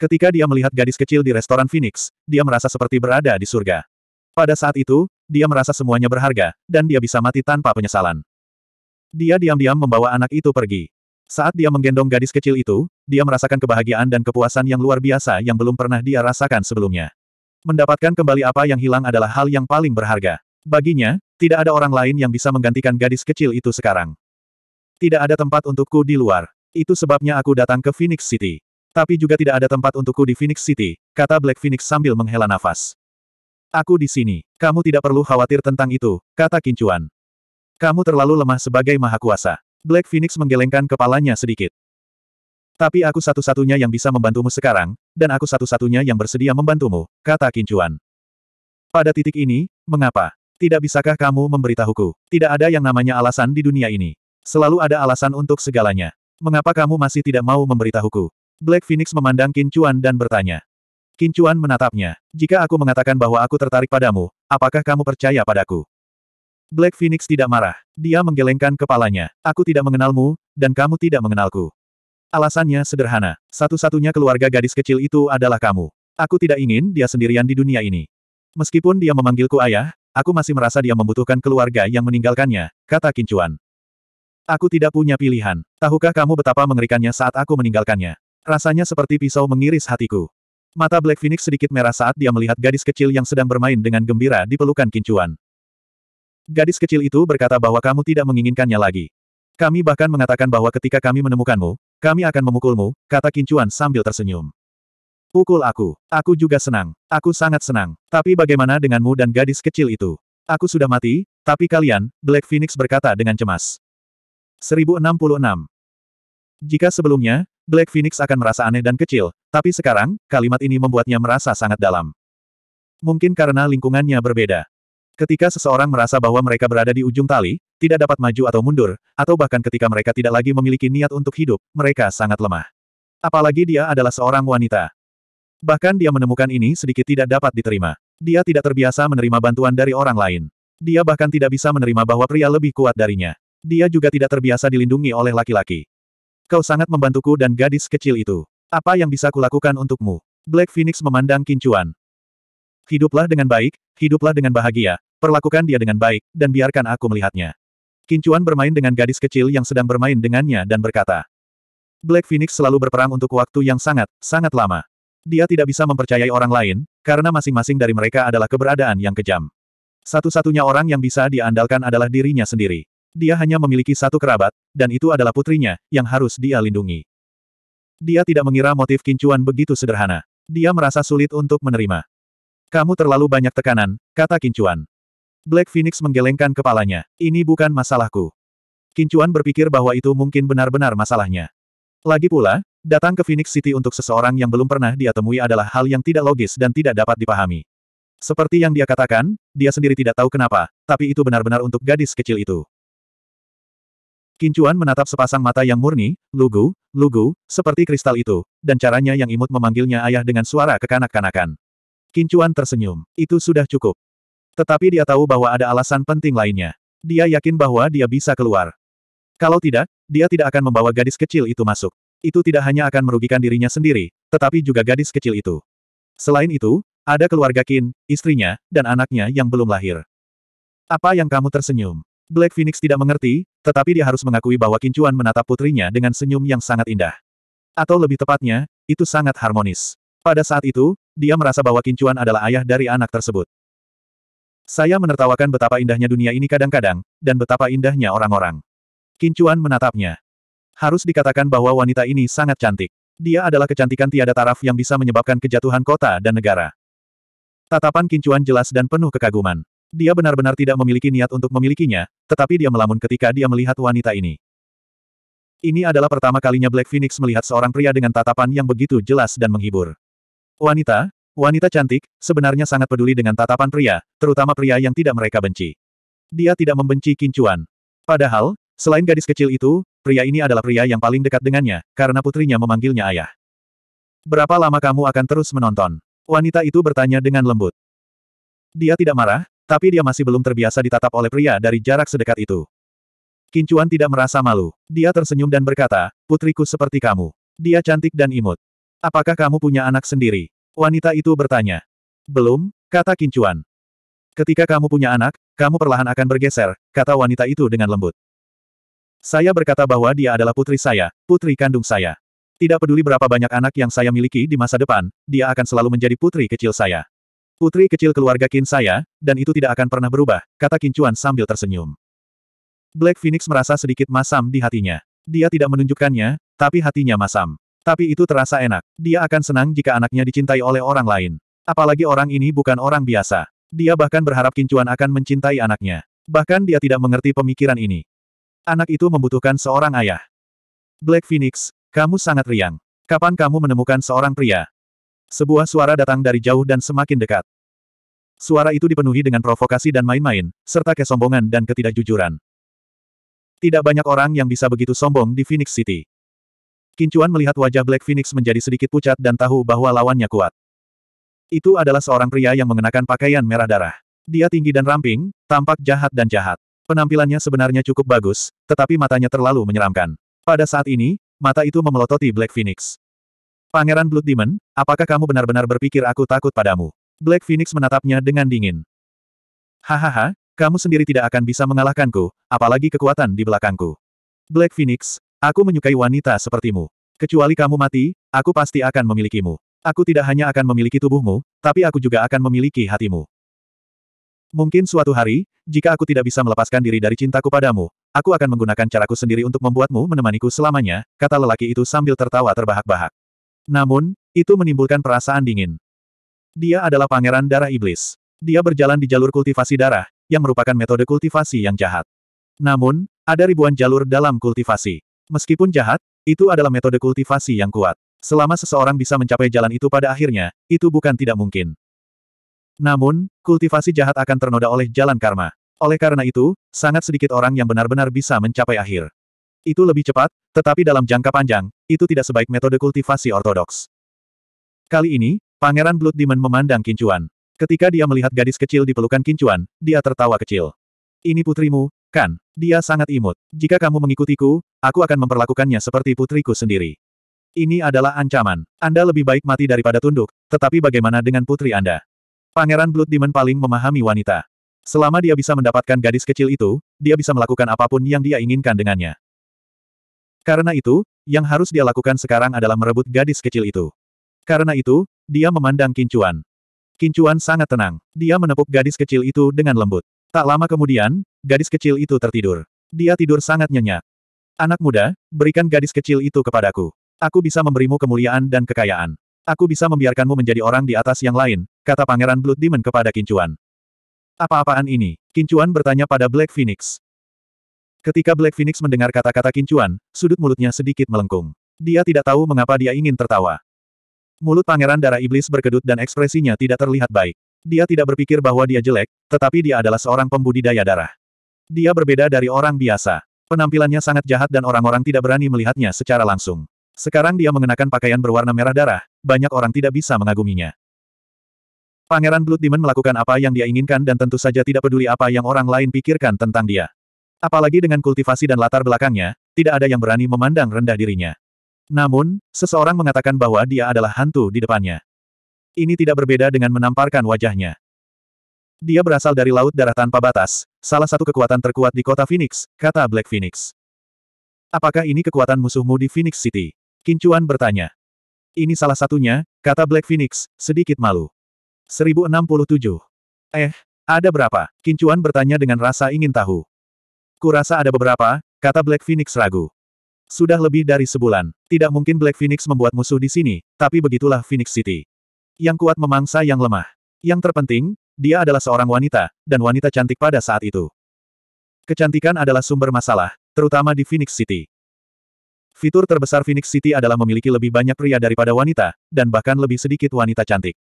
Ketika dia melihat gadis kecil di restoran Phoenix, dia merasa seperti berada di surga. Pada saat itu, dia merasa semuanya berharga, dan dia bisa mati tanpa penyesalan. Dia diam-diam membawa anak itu pergi. Saat dia menggendong gadis kecil itu, dia merasakan kebahagiaan dan kepuasan yang luar biasa yang belum pernah dia rasakan sebelumnya. Mendapatkan kembali apa yang hilang adalah hal yang paling berharga. Baginya, tidak ada orang lain yang bisa menggantikan gadis kecil itu sekarang. Tidak ada tempat untukku di luar. Itu sebabnya aku datang ke Phoenix City. Tapi juga tidak ada tempat untukku di Phoenix City, kata Black Phoenix sambil menghela nafas. Aku di sini. Kamu tidak perlu khawatir tentang itu, kata Kincuan. Kamu terlalu lemah sebagai maha kuasa. Black Phoenix menggelengkan kepalanya sedikit. Tapi aku satu-satunya yang bisa membantumu sekarang, dan aku satu-satunya yang bersedia membantumu, kata Kincuan. Pada titik ini, mengapa? Tidak bisakah kamu memberitahuku? Tidak ada yang namanya alasan di dunia ini. Selalu ada alasan untuk segalanya. Mengapa kamu masih tidak mau memberitahuku? Black Phoenix memandang Kincuan dan bertanya. Kincuan menatapnya. Jika aku mengatakan bahwa aku tertarik padamu, apakah kamu percaya padaku? Black Phoenix tidak marah. Dia menggelengkan kepalanya. Aku tidak mengenalmu, dan kamu tidak mengenalku. Alasannya sederhana. Satu-satunya keluarga gadis kecil itu adalah kamu. Aku tidak ingin dia sendirian di dunia ini. Meskipun dia memanggilku ayah, Aku masih merasa dia membutuhkan keluarga yang meninggalkannya, kata Kincuan. Aku tidak punya pilihan. Tahukah kamu betapa mengerikannya saat aku meninggalkannya? Rasanya seperti pisau mengiris hatiku. Mata Black Phoenix sedikit merah saat dia melihat gadis kecil yang sedang bermain dengan gembira di pelukan Kincuan. Gadis kecil itu berkata bahwa kamu tidak menginginkannya lagi. Kami bahkan mengatakan bahwa ketika kami menemukanmu, kami akan memukulmu, kata Kincuan sambil tersenyum. Pukul aku. Aku juga senang. Aku sangat senang. Tapi bagaimana denganmu dan gadis kecil itu? Aku sudah mati, tapi kalian, Black Phoenix berkata dengan cemas. 1066. Jika sebelumnya, Black Phoenix akan merasa aneh dan kecil, tapi sekarang, kalimat ini membuatnya merasa sangat dalam. Mungkin karena lingkungannya berbeda. Ketika seseorang merasa bahwa mereka berada di ujung tali, tidak dapat maju atau mundur, atau bahkan ketika mereka tidak lagi memiliki niat untuk hidup, mereka sangat lemah. Apalagi dia adalah seorang wanita. Bahkan dia menemukan ini sedikit tidak dapat diterima. Dia tidak terbiasa menerima bantuan dari orang lain. Dia bahkan tidak bisa menerima bahwa pria lebih kuat darinya. Dia juga tidak terbiasa dilindungi oleh laki-laki. Kau sangat membantuku dan gadis kecil itu. Apa yang bisa kulakukan untukmu? Black Phoenix memandang Kincuan. Hiduplah dengan baik, hiduplah dengan bahagia, perlakukan dia dengan baik, dan biarkan aku melihatnya. Kincuan bermain dengan gadis kecil yang sedang bermain dengannya dan berkata, Black Phoenix selalu berperang untuk waktu yang sangat, sangat lama. Dia tidak bisa mempercayai orang lain, karena masing-masing dari mereka adalah keberadaan yang kejam. Satu-satunya orang yang bisa diandalkan adalah dirinya sendiri. Dia hanya memiliki satu kerabat, dan itu adalah putrinya, yang harus dia lindungi. Dia tidak mengira motif kincuan begitu sederhana. Dia merasa sulit untuk menerima. Kamu terlalu banyak tekanan, kata kincuan. Black Phoenix menggelengkan kepalanya. Ini bukan masalahku. Kincuan berpikir bahwa itu mungkin benar-benar masalahnya. Lagi pula, datang ke Phoenix City untuk seseorang yang belum pernah dia temui adalah hal yang tidak logis dan tidak dapat dipahami. Seperti yang dia katakan, dia sendiri tidak tahu kenapa, tapi itu benar-benar untuk gadis kecil itu. Kincuan menatap sepasang mata yang murni, lugu, lugu, seperti kristal itu, dan caranya yang imut memanggilnya ayah dengan suara kekanak-kanakan. Kincuan tersenyum. Itu sudah cukup. Tetapi dia tahu bahwa ada alasan penting lainnya. Dia yakin bahwa dia bisa keluar. Kalau tidak, dia tidak akan membawa gadis kecil itu masuk. Itu tidak hanya akan merugikan dirinya sendiri, tetapi juga gadis kecil itu. Selain itu, ada keluarga Kin, istrinya, dan anaknya yang belum lahir. Apa yang kamu tersenyum? Black Phoenix tidak mengerti, tetapi dia harus mengakui bahwa Chuan menatap putrinya dengan senyum yang sangat indah. Atau lebih tepatnya, itu sangat harmonis. Pada saat itu, dia merasa bahwa Chuan adalah ayah dari anak tersebut. Saya menertawakan betapa indahnya dunia ini kadang-kadang, dan betapa indahnya orang-orang. Kincuan menatapnya. Harus dikatakan bahwa wanita ini sangat cantik. Dia adalah kecantikan tiada taraf yang bisa menyebabkan kejatuhan kota dan negara. Tatapan Kincuan jelas dan penuh kekaguman. Dia benar-benar tidak memiliki niat untuk memilikinya, tetapi dia melamun ketika dia melihat wanita ini. Ini adalah pertama kalinya Black Phoenix melihat seorang pria dengan tatapan yang begitu jelas dan menghibur. Wanita, wanita cantik, sebenarnya sangat peduli dengan tatapan pria, terutama pria yang tidak mereka benci. Dia tidak membenci Kincuan. Padahal, Selain gadis kecil itu, pria ini adalah pria yang paling dekat dengannya, karena putrinya memanggilnya ayah. Berapa lama kamu akan terus menonton? Wanita itu bertanya dengan lembut. Dia tidak marah, tapi dia masih belum terbiasa ditatap oleh pria dari jarak sedekat itu. Kincuan tidak merasa malu. Dia tersenyum dan berkata, putriku seperti kamu. Dia cantik dan imut. Apakah kamu punya anak sendiri? Wanita itu bertanya. Belum, kata Kincuan. Ketika kamu punya anak, kamu perlahan akan bergeser, kata wanita itu dengan lembut. Saya berkata bahwa dia adalah putri saya, putri kandung saya. Tidak peduli berapa banyak anak yang saya miliki di masa depan, dia akan selalu menjadi putri kecil saya. Putri kecil keluarga Kin saya, dan itu tidak akan pernah berubah, kata Kin Chuan sambil tersenyum. Black Phoenix merasa sedikit masam di hatinya. Dia tidak menunjukkannya, tapi hatinya masam. Tapi itu terasa enak. Dia akan senang jika anaknya dicintai oleh orang lain. Apalagi orang ini bukan orang biasa. Dia bahkan berharap Kincuan akan mencintai anaknya. Bahkan dia tidak mengerti pemikiran ini. Anak itu membutuhkan seorang ayah. Black Phoenix, kamu sangat riang. Kapan kamu menemukan seorang pria? Sebuah suara datang dari jauh dan semakin dekat. Suara itu dipenuhi dengan provokasi dan main-main, serta kesombongan dan ketidakjujuran. Tidak banyak orang yang bisa begitu sombong di Phoenix City. Kincuan melihat wajah Black Phoenix menjadi sedikit pucat dan tahu bahwa lawannya kuat. Itu adalah seorang pria yang mengenakan pakaian merah darah. Dia tinggi dan ramping, tampak jahat dan jahat. Penampilannya sebenarnya cukup bagus, tetapi matanya terlalu menyeramkan. Pada saat ini, mata itu memelototi Black Phoenix. Pangeran Blood Demon, apakah kamu benar-benar berpikir aku takut padamu? Black Phoenix menatapnya dengan dingin. Hahaha, kamu sendiri tidak akan bisa mengalahkanku, apalagi kekuatan di belakangku. Black Phoenix, aku menyukai wanita sepertimu. Kecuali kamu mati, aku pasti akan memilikimu. Aku tidak hanya akan memiliki tubuhmu, tapi aku juga akan memiliki hatimu. Mungkin suatu hari, jika aku tidak bisa melepaskan diri dari cintaku padamu, aku akan menggunakan caraku sendiri untuk membuatmu menemaniku selamanya, kata lelaki itu sambil tertawa terbahak-bahak. Namun, itu menimbulkan perasaan dingin. Dia adalah pangeran darah iblis. Dia berjalan di jalur kultivasi darah, yang merupakan metode kultivasi yang jahat. Namun, ada ribuan jalur dalam kultivasi. Meskipun jahat, itu adalah metode kultivasi yang kuat. Selama seseorang bisa mencapai jalan itu pada akhirnya, itu bukan tidak mungkin. Namun, kultivasi jahat akan ternoda oleh jalan karma. Oleh karena itu, sangat sedikit orang yang benar-benar bisa mencapai akhir. Itu lebih cepat, tetapi dalam jangka panjang, itu tidak sebaik metode kultivasi ortodoks. Kali ini, Pangeran Blood Demon memandang Kincuan. Ketika dia melihat gadis kecil di pelukan Kincuan, dia tertawa kecil. Ini putrimu, kan? Dia sangat imut. Jika kamu mengikutiku, aku akan memperlakukannya seperti putriku sendiri. Ini adalah ancaman. Anda lebih baik mati daripada tunduk, tetapi bagaimana dengan putri Anda? Pangeran Blood Demon paling memahami wanita. Selama dia bisa mendapatkan gadis kecil itu, dia bisa melakukan apapun yang dia inginkan dengannya. Karena itu, yang harus dia lakukan sekarang adalah merebut gadis kecil itu. Karena itu, dia memandang Kincuan. Kincuan sangat tenang. Dia menepuk gadis kecil itu dengan lembut. Tak lama kemudian, gadis kecil itu tertidur. Dia tidur sangat nyenyak. Anak muda, berikan gadis kecil itu kepadaku. Aku bisa memberimu kemuliaan dan kekayaan. Aku bisa membiarkanmu menjadi orang di atas yang lain, kata Pangeran Blood Demon kepada Kincuan. Apa-apaan ini? Kincuan bertanya pada Black Phoenix. Ketika Black Phoenix mendengar kata-kata Kincuan, sudut mulutnya sedikit melengkung. Dia tidak tahu mengapa dia ingin tertawa. Mulut Pangeran Darah Iblis berkedut dan ekspresinya tidak terlihat baik. Dia tidak berpikir bahwa dia jelek, tetapi dia adalah seorang pembudidaya darah. Dia berbeda dari orang biasa. Penampilannya sangat jahat dan orang-orang tidak berani melihatnya secara langsung. Sekarang dia mengenakan pakaian berwarna merah darah, banyak orang tidak bisa mengaguminya. Pangeran Blood Demon melakukan apa yang dia inginkan dan tentu saja tidak peduli apa yang orang lain pikirkan tentang dia. Apalagi dengan kultivasi dan latar belakangnya, tidak ada yang berani memandang rendah dirinya. Namun, seseorang mengatakan bahwa dia adalah hantu di depannya. Ini tidak berbeda dengan menamparkan wajahnya. Dia berasal dari Laut Darah Tanpa Batas, salah satu kekuatan terkuat di kota Phoenix, kata Black Phoenix. Apakah ini kekuatan musuhmu di Phoenix City? Kincuan bertanya. Ini salah satunya, kata Black Phoenix, sedikit malu. 1067. Eh, ada berapa? Kincuan bertanya dengan rasa ingin tahu. Kurasa ada beberapa, kata Black Phoenix ragu. Sudah lebih dari sebulan. Tidak mungkin Black Phoenix membuat musuh di sini, tapi begitulah Phoenix City. Yang kuat memangsa yang lemah. Yang terpenting, dia adalah seorang wanita, dan wanita cantik pada saat itu. Kecantikan adalah sumber masalah, terutama di Phoenix City. Fitur terbesar Phoenix City adalah memiliki lebih banyak pria daripada wanita, dan bahkan lebih sedikit wanita cantik.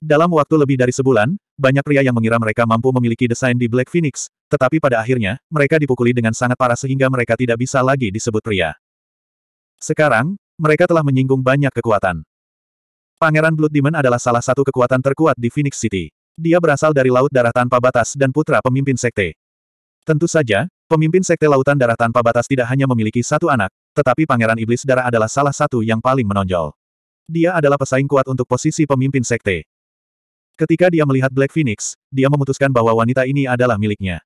Dalam waktu lebih dari sebulan, banyak pria yang mengira mereka mampu memiliki desain di Black Phoenix, tetapi pada akhirnya, mereka dipukuli dengan sangat parah sehingga mereka tidak bisa lagi disebut pria. Sekarang, mereka telah menyinggung banyak kekuatan. Pangeran Blood Demon adalah salah satu kekuatan terkuat di Phoenix City. Dia berasal dari Laut Darah Tanpa Batas dan putra pemimpin sekte. Tentu saja, Pemimpin Sekte Lautan Darah tanpa batas tidak hanya memiliki satu anak, tetapi Pangeran Iblis Darah adalah salah satu yang paling menonjol. Dia adalah pesaing kuat untuk posisi pemimpin Sekte. Ketika dia melihat Black Phoenix, dia memutuskan bahwa wanita ini adalah miliknya.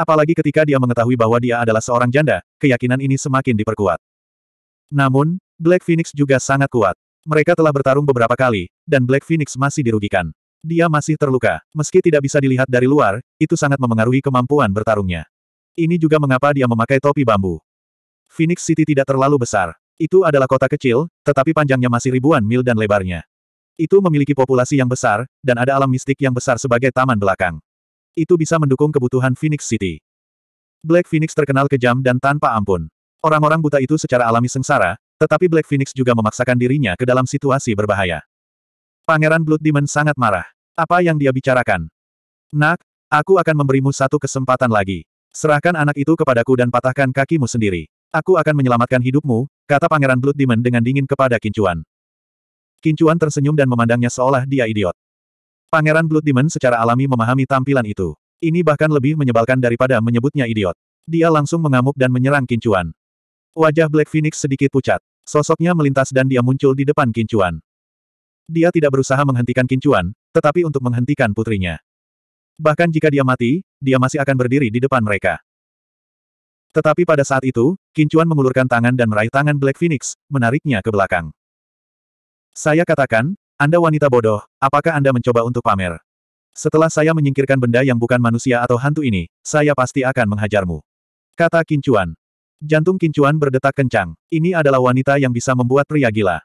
Apalagi ketika dia mengetahui bahwa dia adalah seorang janda, keyakinan ini semakin diperkuat. Namun, Black Phoenix juga sangat kuat. Mereka telah bertarung beberapa kali, dan Black Phoenix masih dirugikan. Dia masih terluka, meski tidak bisa dilihat dari luar, itu sangat memengaruhi kemampuan bertarungnya. Ini juga mengapa dia memakai topi bambu. Phoenix City tidak terlalu besar. Itu adalah kota kecil, tetapi panjangnya masih ribuan mil dan lebarnya. Itu memiliki populasi yang besar, dan ada alam mistik yang besar sebagai taman belakang. Itu bisa mendukung kebutuhan Phoenix City. Black Phoenix terkenal kejam dan tanpa ampun. Orang-orang buta itu secara alami sengsara, tetapi Black Phoenix juga memaksakan dirinya ke dalam situasi berbahaya. Pangeran Blood Demon sangat marah. Apa yang dia bicarakan? Nak, aku akan memberimu satu kesempatan lagi. Serahkan anak itu kepadaku dan patahkan kakimu sendiri. Aku akan menyelamatkan hidupmu, kata Pangeran Blood Demon dengan dingin kepada Kincuan. Kincuan tersenyum dan memandangnya seolah dia idiot. Pangeran Blood Demon secara alami memahami tampilan itu. Ini bahkan lebih menyebalkan daripada menyebutnya idiot. Dia langsung mengamuk dan menyerang Kincuan. Wajah Black Phoenix sedikit pucat. Sosoknya melintas dan dia muncul di depan Kincuan. Dia tidak berusaha menghentikan Kincuan, tetapi untuk menghentikan putrinya. Bahkan jika dia mati, dia masih akan berdiri di depan mereka. Tetapi pada saat itu, Kincuan mengulurkan tangan dan meraih tangan Black Phoenix, menariknya ke belakang. Saya katakan, Anda wanita bodoh, apakah Anda mencoba untuk pamer? Setelah saya menyingkirkan benda yang bukan manusia atau hantu ini, saya pasti akan menghajarmu. Kata Kincuan. Jantung Kincuan berdetak kencang. Ini adalah wanita yang bisa membuat pria gila.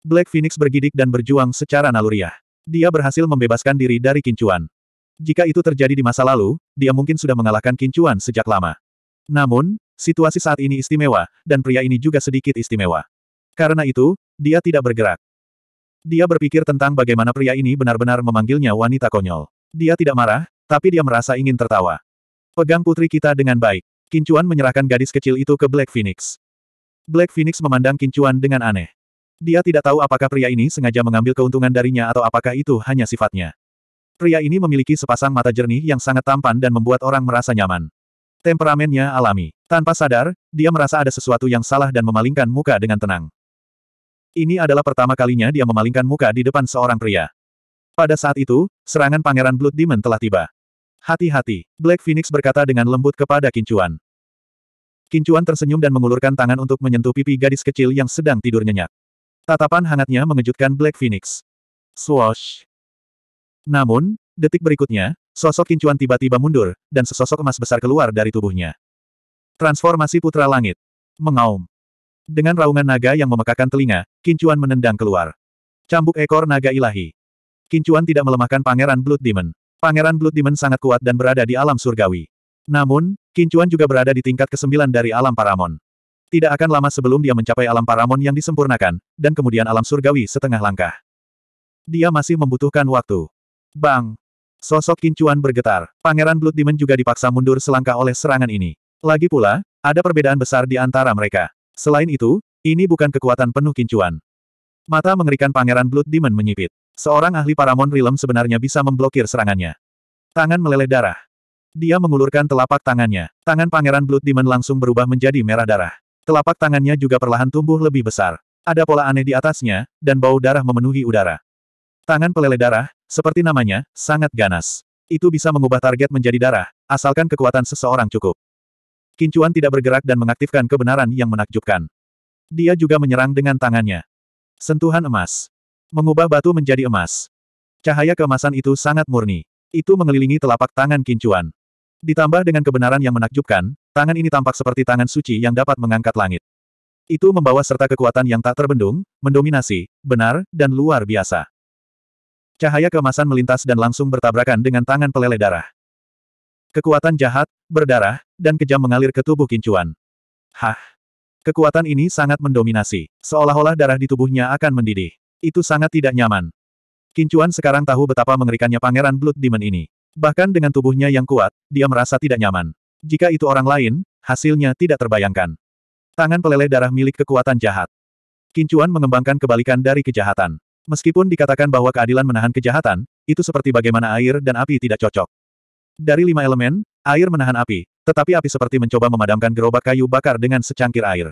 Black Phoenix bergidik dan berjuang secara naluriah. Dia berhasil membebaskan diri dari Kincuan. Jika itu terjadi di masa lalu, dia mungkin sudah mengalahkan Kincuan sejak lama. Namun, situasi saat ini istimewa, dan pria ini juga sedikit istimewa. Karena itu, dia tidak bergerak. Dia berpikir tentang bagaimana pria ini benar-benar memanggilnya wanita konyol. Dia tidak marah, tapi dia merasa ingin tertawa. Pegang putri kita dengan baik. Kincuan menyerahkan gadis kecil itu ke Black Phoenix. Black Phoenix memandang Kincuan dengan aneh. Dia tidak tahu apakah pria ini sengaja mengambil keuntungan darinya atau apakah itu hanya sifatnya. Pria ini memiliki sepasang mata jernih yang sangat tampan dan membuat orang merasa nyaman. Temperamennya alami. Tanpa sadar, dia merasa ada sesuatu yang salah dan memalingkan muka dengan tenang. Ini adalah pertama kalinya dia memalingkan muka di depan seorang pria. Pada saat itu, serangan Pangeran Blood Demon telah tiba. Hati-hati, Black Phoenix berkata dengan lembut kepada Kincuan. Kincuan tersenyum dan mengulurkan tangan untuk menyentuh pipi gadis kecil yang sedang tidur nyenyak. Tatapan hangatnya mengejutkan Black Phoenix. Swoosh! Namun, detik berikutnya, sosok kincuan tiba-tiba mundur, dan sesosok emas besar keluar dari tubuhnya. Transformasi Putra Langit. Mengaum. Dengan raungan naga yang memekakan telinga, kincuan menendang keluar. Cambuk ekor naga ilahi. Kincuan tidak melemahkan Pangeran Blood Demon. Pangeran Blood Demon sangat kuat dan berada di alam surgawi. Namun, kincuan juga berada di tingkat ke-9 dari alam paramon. Tidak akan lama sebelum dia mencapai alam paramon yang disempurnakan, dan kemudian alam surgawi setengah langkah. Dia masih membutuhkan waktu. Bang! Sosok kincuan bergetar. Pangeran Blood Demon juga dipaksa mundur selangkah oleh serangan ini. Lagi pula, ada perbedaan besar di antara mereka. Selain itu, ini bukan kekuatan penuh kincuan. Mata mengerikan Pangeran Blood Demon menyipit. Seorang ahli Paramon Realm sebenarnya bisa memblokir serangannya. Tangan meleleh darah. Dia mengulurkan telapak tangannya. Tangan Pangeran Blood Demon langsung berubah menjadi merah darah. Telapak tangannya juga perlahan tumbuh lebih besar. Ada pola aneh di atasnya, dan bau darah memenuhi udara. Tangan peleleh darah, seperti namanya, sangat ganas. Itu bisa mengubah target menjadi darah, asalkan kekuatan seseorang cukup. Kincuan tidak bergerak dan mengaktifkan kebenaran yang menakjubkan. Dia juga menyerang dengan tangannya. Sentuhan emas. Mengubah batu menjadi emas. Cahaya kemasan itu sangat murni. Itu mengelilingi telapak tangan Kincuan. Ditambah dengan kebenaran yang menakjubkan, tangan ini tampak seperti tangan suci yang dapat mengangkat langit. Itu membawa serta kekuatan yang tak terbendung, mendominasi, benar, dan luar biasa. Cahaya kemasan melintas dan langsung bertabrakan dengan tangan peleleh darah. Kekuatan jahat, berdarah, dan kejam mengalir ke tubuh Kincuan. Hah! Kekuatan ini sangat mendominasi. Seolah-olah darah di tubuhnya akan mendidih. Itu sangat tidak nyaman. Kincuan sekarang tahu betapa mengerikannya pangeran Blood Demon ini. Bahkan dengan tubuhnya yang kuat, dia merasa tidak nyaman. Jika itu orang lain, hasilnya tidak terbayangkan. Tangan peleleh darah milik kekuatan jahat. Kincuan mengembangkan kebalikan dari kejahatan. Meskipun dikatakan bahwa keadilan menahan kejahatan, itu seperti bagaimana air dan api tidak cocok. Dari lima elemen, air menahan api, tetapi api seperti mencoba memadamkan gerobak kayu bakar dengan secangkir air.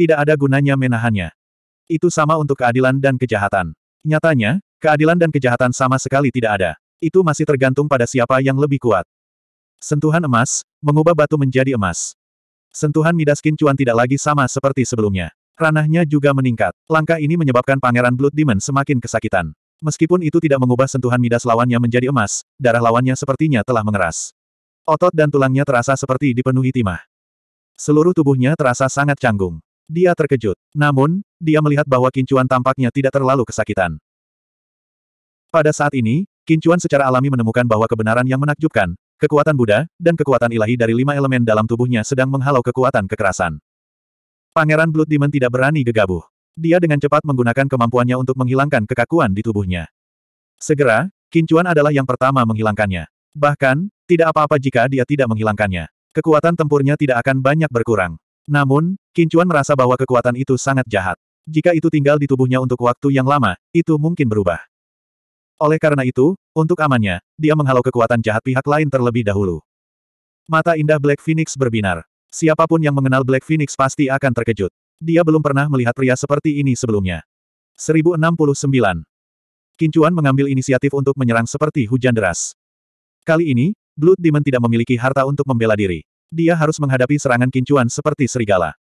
Tidak ada gunanya menahannya. Itu sama untuk keadilan dan kejahatan. Nyatanya, keadilan dan kejahatan sama sekali tidak ada. Itu masih tergantung pada siapa yang lebih kuat. Sentuhan emas, mengubah batu menjadi emas. Sentuhan Midas kincuan tidak lagi sama seperti sebelumnya. Ranahnya juga meningkat. Langkah ini menyebabkan Pangeran Blood Demon semakin kesakitan. Meskipun itu tidak mengubah sentuhan midas lawannya menjadi emas, darah lawannya sepertinya telah mengeras. Otot dan tulangnya terasa seperti dipenuhi timah. Seluruh tubuhnya terasa sangat canggung. Dia terkejut. Namun, dia melihat bahwa kincuan tampaknya tidak terlalu kesakitan. Pada saat ini, kincuan secara alami menemukan bahwa kebenaran yang menakjubkan, kekuatan Buddha, dan kekuatan ilahi dari lima elemen dalam tubuhnya sedang menghalau kekuatan kekerasan. Pangeran Blood Demon tidak berani gegabah. Dia dengan cepat menggunakan kemampuannya untuk menghilangkan kekakuan di tubuhnya. Segera, Kincuan adalah yang pertama menghilangkannya. Bahkan, tidak apa-apa jika dia tidak menghilangkannya. Kekuatan tempurnya tidak akan banyak berkurang. Namun, Kincuan merasa bahwa kekuatan itu sangat jahat. Jika itu tinggal di tubuhnya untuk waktu yang lama, itu mungkin berubah. Oleh karena itu, untuk amannya, dia menghalau kekuatan jahat pihak lain terlebih dahulu. Mata indah Black Phoenix berbinar. Siapapun yang mengenal Black Phoenix pasti akan terkejut. Dia belum pernah melihat pria seperti ini sebelumnya. 1069. Kincuan mengambil inisiatif untuk menyerang seperti hujan deras. Kali ini, Blood Demon tidak memiliki harta untuk membela diri. Dia harus menghadapi serangan kincuan seperti serigala.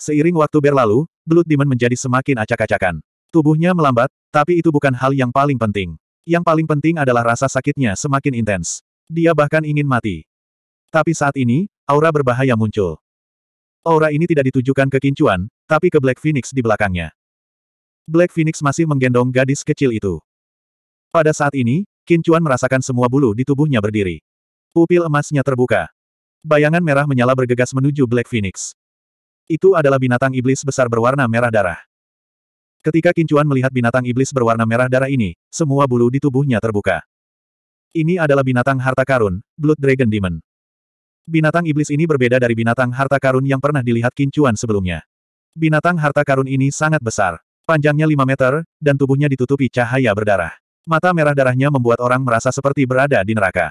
Seiring waktu berlalu, Blood Demon menjadi semakin acak-acakan. Tubuhnya melambat, tapi itu bukan hal yang paling penting. Yang paling penting adalah rasa sakitnya semakin intens. Dia bahkan ingin mati. Tapi saat ini, aura berbahaya muncul. Aura ini tidak ditujukan ke Kincuan, tapi ke Black Phoenix di belakangnya. Black Phoenix masih menggendong gadis kecil itu. Pada saat ini, Kincuan merasakan semua bulu di tubuhnya berdiri. Pupil emasnya terbuka. Bayangan merah menyala bergegas menuju Black Phoenix. Itu adalah binatang iblis besar berwarna merah darah. Ketika Kincuan melihat binatang iblis berwarna merah darah ini, semua bulu di tubuhnya terbuka. Ini adalah binatang harta karun, Blood Dragon Demon. Binatang iblis ini berbeda dari binatang harta karun yang pernah dilihat kincuan sebelumnya. Binatang harta karun ini sangat besar. Panjangnya 5 meter, dan tubuhnya ditutupi cahaya berdarah. Mata merah darahnya membuat orang merasa seperti berada di neraka.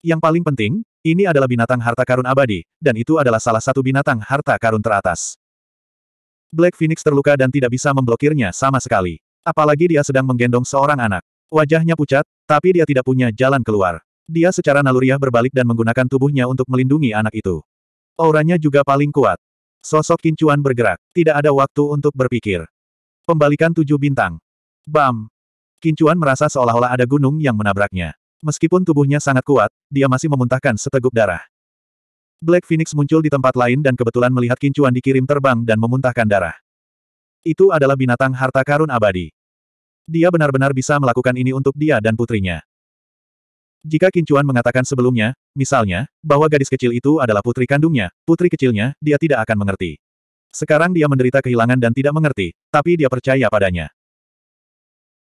Yang paling penting, ini adalah binatang harta karun abadi, dan itu adalah salah satu binatang harta karun teratas. Black Phoenix terluka dan tidak bisa memblokirnya sama sekali. Apalagi dia sedang menggendong seorang anak. Wajahnya pucat, tapi dia tidak punya jalan keluar. Dia secara naluriah berbalik dan menggunakan tubuhnya untuk melindungi anak itu. Auranya juga paling kuat. Sosok kincuan bergerak, tidak ada waktu untuk berpikir. Pembalikan tujuh bintang. Bam! Kincuan merasa seolah-olah ada gunung yang menabraknya. Meskipun tubuhnya sangat kuat, dia masih memuntahkan seteguk darah. Black Phoenix muncul di tempat lain dan kebetulan melihat kincuan dikirim terbang dan memuntahkan darah. Itu adalah binatang harta karun abadi. Dia benar-benar bisa melakukan ini untuk dia dan putrinya. Jika Kincuan mengatakan sebelumnya, misalnya, bahwa gadis kecil itu adalah putri kandungnya, putri kecilnya, dia tidak akan mengerti. Sekarang dia menderita kehilangan dan tidak mengerti, tapi dia percaya padanya.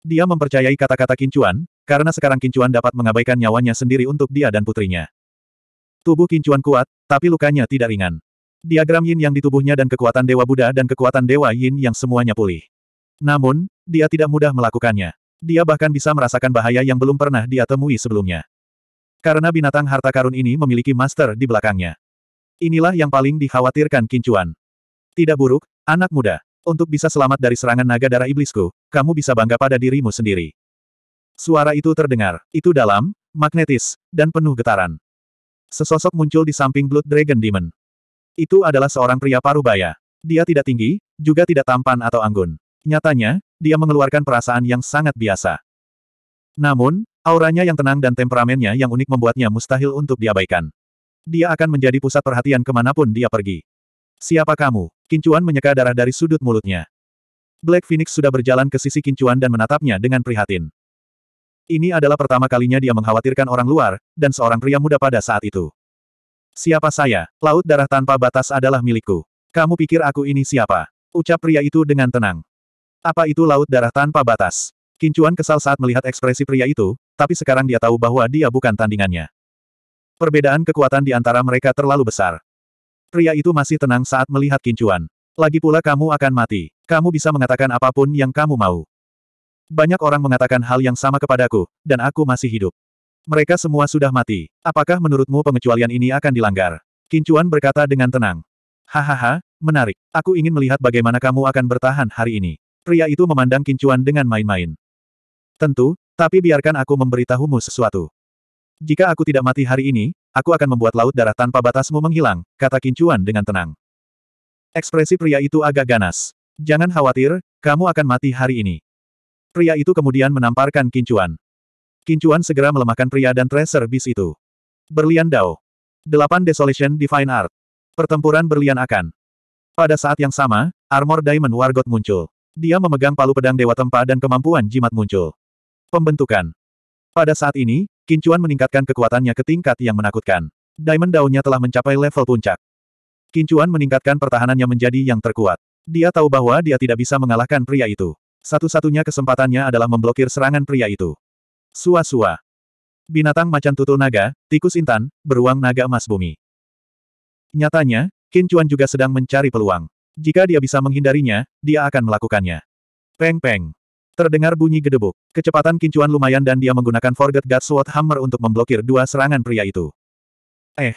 Dia mempercayai kata-kata Kincuan, karena sekarang Kincuan dapat mengabaikan nyawanya sendiri untuk dia dan putrinya. Tubuh Kincuan kuat, tapi lukanya tidak ringan. Diagram yin yang di tubuhnya dan kekuatan Dewa Buddha dan kekuatan Dewa Yin yang semuanya pulih. Namun, dia tidak mudah melakukannya. Dia bahkan bisa merasakan bahaya yang belum pernah dia temui sebelumnya. Karena binatang harta karun ini memiliki master di belakangnya. Inilah yang paling dikhawatirkan Kincuan. Tidak buruk, anak muda. Untuk bisa selamat dari serangan naga darah iblisku, kamu bisa bangga pada dirimu sendiri. Suara itu terdengar. Itu dalam, magnetis, dan penuh getaran. Sesosok muncul di samping Blood Dragon Demon. Itu adalah seorang pria parubaya. Dia tidak tinggi, juga tidak tampan atau anggun. Nyatanya, dia mengeluarkan perasaan yang sangat biasa. Namun, auranya yang tenang dan temperamennya yang unik membuatnya mustahil untuk diabaikan. Dia akan menjadi pusat perhatian kemanapun dia pergi. Siapa kamu? Kincuan menyeka darah dari sudut mulutnya. Black Phoenix sudah berjalan ke sisi Kincuan dan menatapnya dengan prihatin. Ini adalah pertama kalinya dia mengkhawatirkan orang luar, dan seorang pria muda pada saat itu. Siapa saya? Laut darah tanpa batas adalah milikku. Kamu pikir aku ini siapa? Ucap pria itu dengan tenang. Apa itu laut darah tanpa batas? Kincuan kesal saat melihat ekspresi pria itu, tapi sekarang dia tahu bahwa dia bukan tandingannya. Perbedaan kekuatan di antara mereka terlalu besar. Pria itu masih tenang saat melihat Kincuan. Lagi pula kamu akan mati. Kamu bisa mengatakan apapun yang kamu mau. Banyak orang mengatakan hal yang sama kepadaku, dan aku masih hidup. Mereka semua sudah mati. Apakah menurutmu pengecualian ini akan dilanggar? Kincuan berkata dengan tenang. Hahaha, menarik. Aku ingin melihat bagaimana kamu akan bertahan hari ini. Pria itu memandang kincuan dengan main-main. Tentu, tapi biarkan aku memberitahumu sesuatu. Jika aku tidak mati hari ini, aku akan membuat laut darah tanpa batasmu menghilang, kata kincuan dengan tenang. Ekspresi pria itu agak ganas. Jangan khawatir, kamu akan mati hari ini. Pria itu kemudian menamparkan kincuan. Kincuan segera melemahkan pria dan tracer bis itu. Berlian Dao. 8 Desolation Divine Art. Pertempuran berlian akan. Pada saat yang sama, armor Diamond Wargot muncul. Dia memegang palu pedang Dewa Tempa dan kemampuan jimat muncul. Pembentukan. Pada saat ini, Kincuan meningkatkan kekuatannya ke tingkat yang menakutkan. Diamond daunnya telah mencapai level puncak. Kincuan meningkatkan pertahanannya menjadi yang terkuat. Dia tahu bahwa dia tidak bisa mengalahkan pria itu. Satu-satunya kesempatannya adalah memblokir serangan pria itu. Sua-sua. Binatang macan tutul naga, tikus intan, beruang naga emas bumi. Nyatanya, Kincuan juga sedang mencari peluang. Jika dia bisa menghindarinya, dia akan melakukannya. Peng-peng. Terdengar bunyi gedebuk. Kecepatan kincuan lumayan dan dia menggunakan Forget God Sword Hammer untuk memblokir dua serangan pria itu. Eh.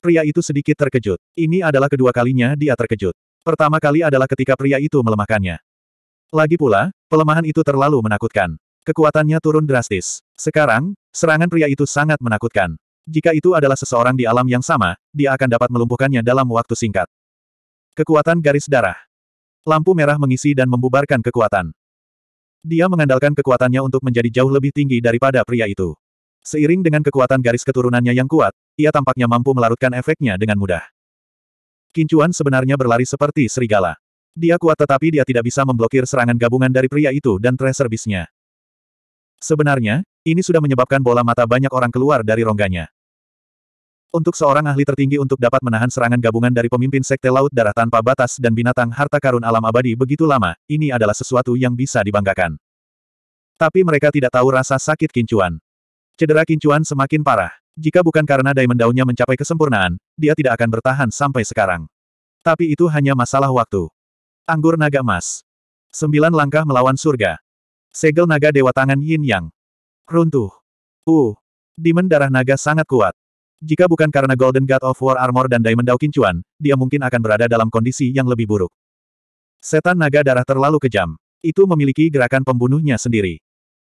Pria itu sedikit terkejut. Ini adalah kedua kalinya dia terkejut. Pertama kali adalah ketika pria itu melemahkannya. Lagi pula, pelemahan itu terlalu menakutkan. Kekuatannya turun drastis. Sekarang, serangan pria itu sangat menakutkan. Jika itu adalah seseorang di alam yang sama, dia akan dapat melumpuhkannya dalam waktu singkat. Kekuatan garis darah. Lampu merah mengisi dan membubarkan kekuatan. Dia mengandalkan kekuatannya untuk menjadi jauh lebih tinggi daripada pria itu. Seiring dengan kekuatan garis keturunannya yang kuat, ia tampaknya mampu melarutkan efeknya dengan mudah. Kincuan sebenarnya berlari seperti serigala. Dia kuat tetapi dia tidak bisa memblokir serangan gabungan dari pria itu dan tracer bisnya. Sebenarnya, ini sudah menyebabkan bola mata banyak orang keluar dari rongganya. Untuk seorang ahli tertinggi untuk dapat menahan serangan gabungan dari pemimpin Sekte Laut Darah tanpa batas dan binatang harta karun alam abadi begitu lama, ini adalah sesuatu yang bisa dibanggakan. Tapi mereka tidak tahu rasa sakit kincuan. Cedera kincuan semakin parah. Jika bukan karena Diamond Daunnya mencapai kesempurnaan, dia tidak akan bertahan sampai sekarang. Tapi itu hanya masalah waktu. Anggur Naga Emas. Sembilan langkah melawan surga. Segel Naga Dewa Tangan Yin Yang. Runtuh. Uh. Demon Darah Naga sangat kuat. Jika bukan karena Golden God of War Armor dan Diamond Dao Kincuan, dia mungkin akan berada dalam kondisi yang lebih buruk. Setan naga darah terlalu kejam. Itu memiliki gerakan pembunuhnya sendiri.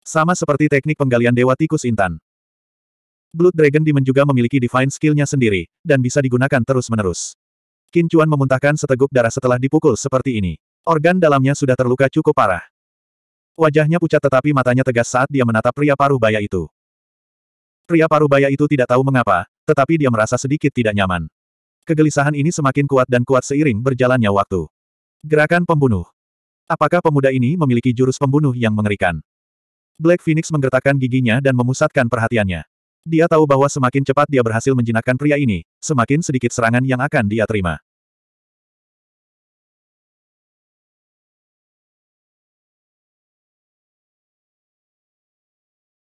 Sama seperti teknik penggalian Dewa Tikus Intan. Blood Dragon Demon juga memiliki divine Skill-nya sendiri, dan bisa digunakan terus-menerus. Kincuan memuntahkan seteguk darah setelah dipukul seperti ini. Organ dalamnya sudah terluka cukup parah. Wajahnya pucat tetapi matanya tegas saat dia menatap pria paruh baya itu. Pria paruh baya itu tidak tahu mengapa, tetapi dia merasa sedikit tidak nyaman. Kegelisahan ini semakin kuat dan kuat seiring berjalannya waktu. Gerakan pembunuh. Apakah pemuda ini memiliki jurus pembunuh yang mengerikan? Black Phoenix menggertakkan giginya dan memusatkan perhatiannya. Dia tahu bahwa semakin cepat dia berhasil menjinakkan pria ini, semakin sedikit serangan yang akan dia terima.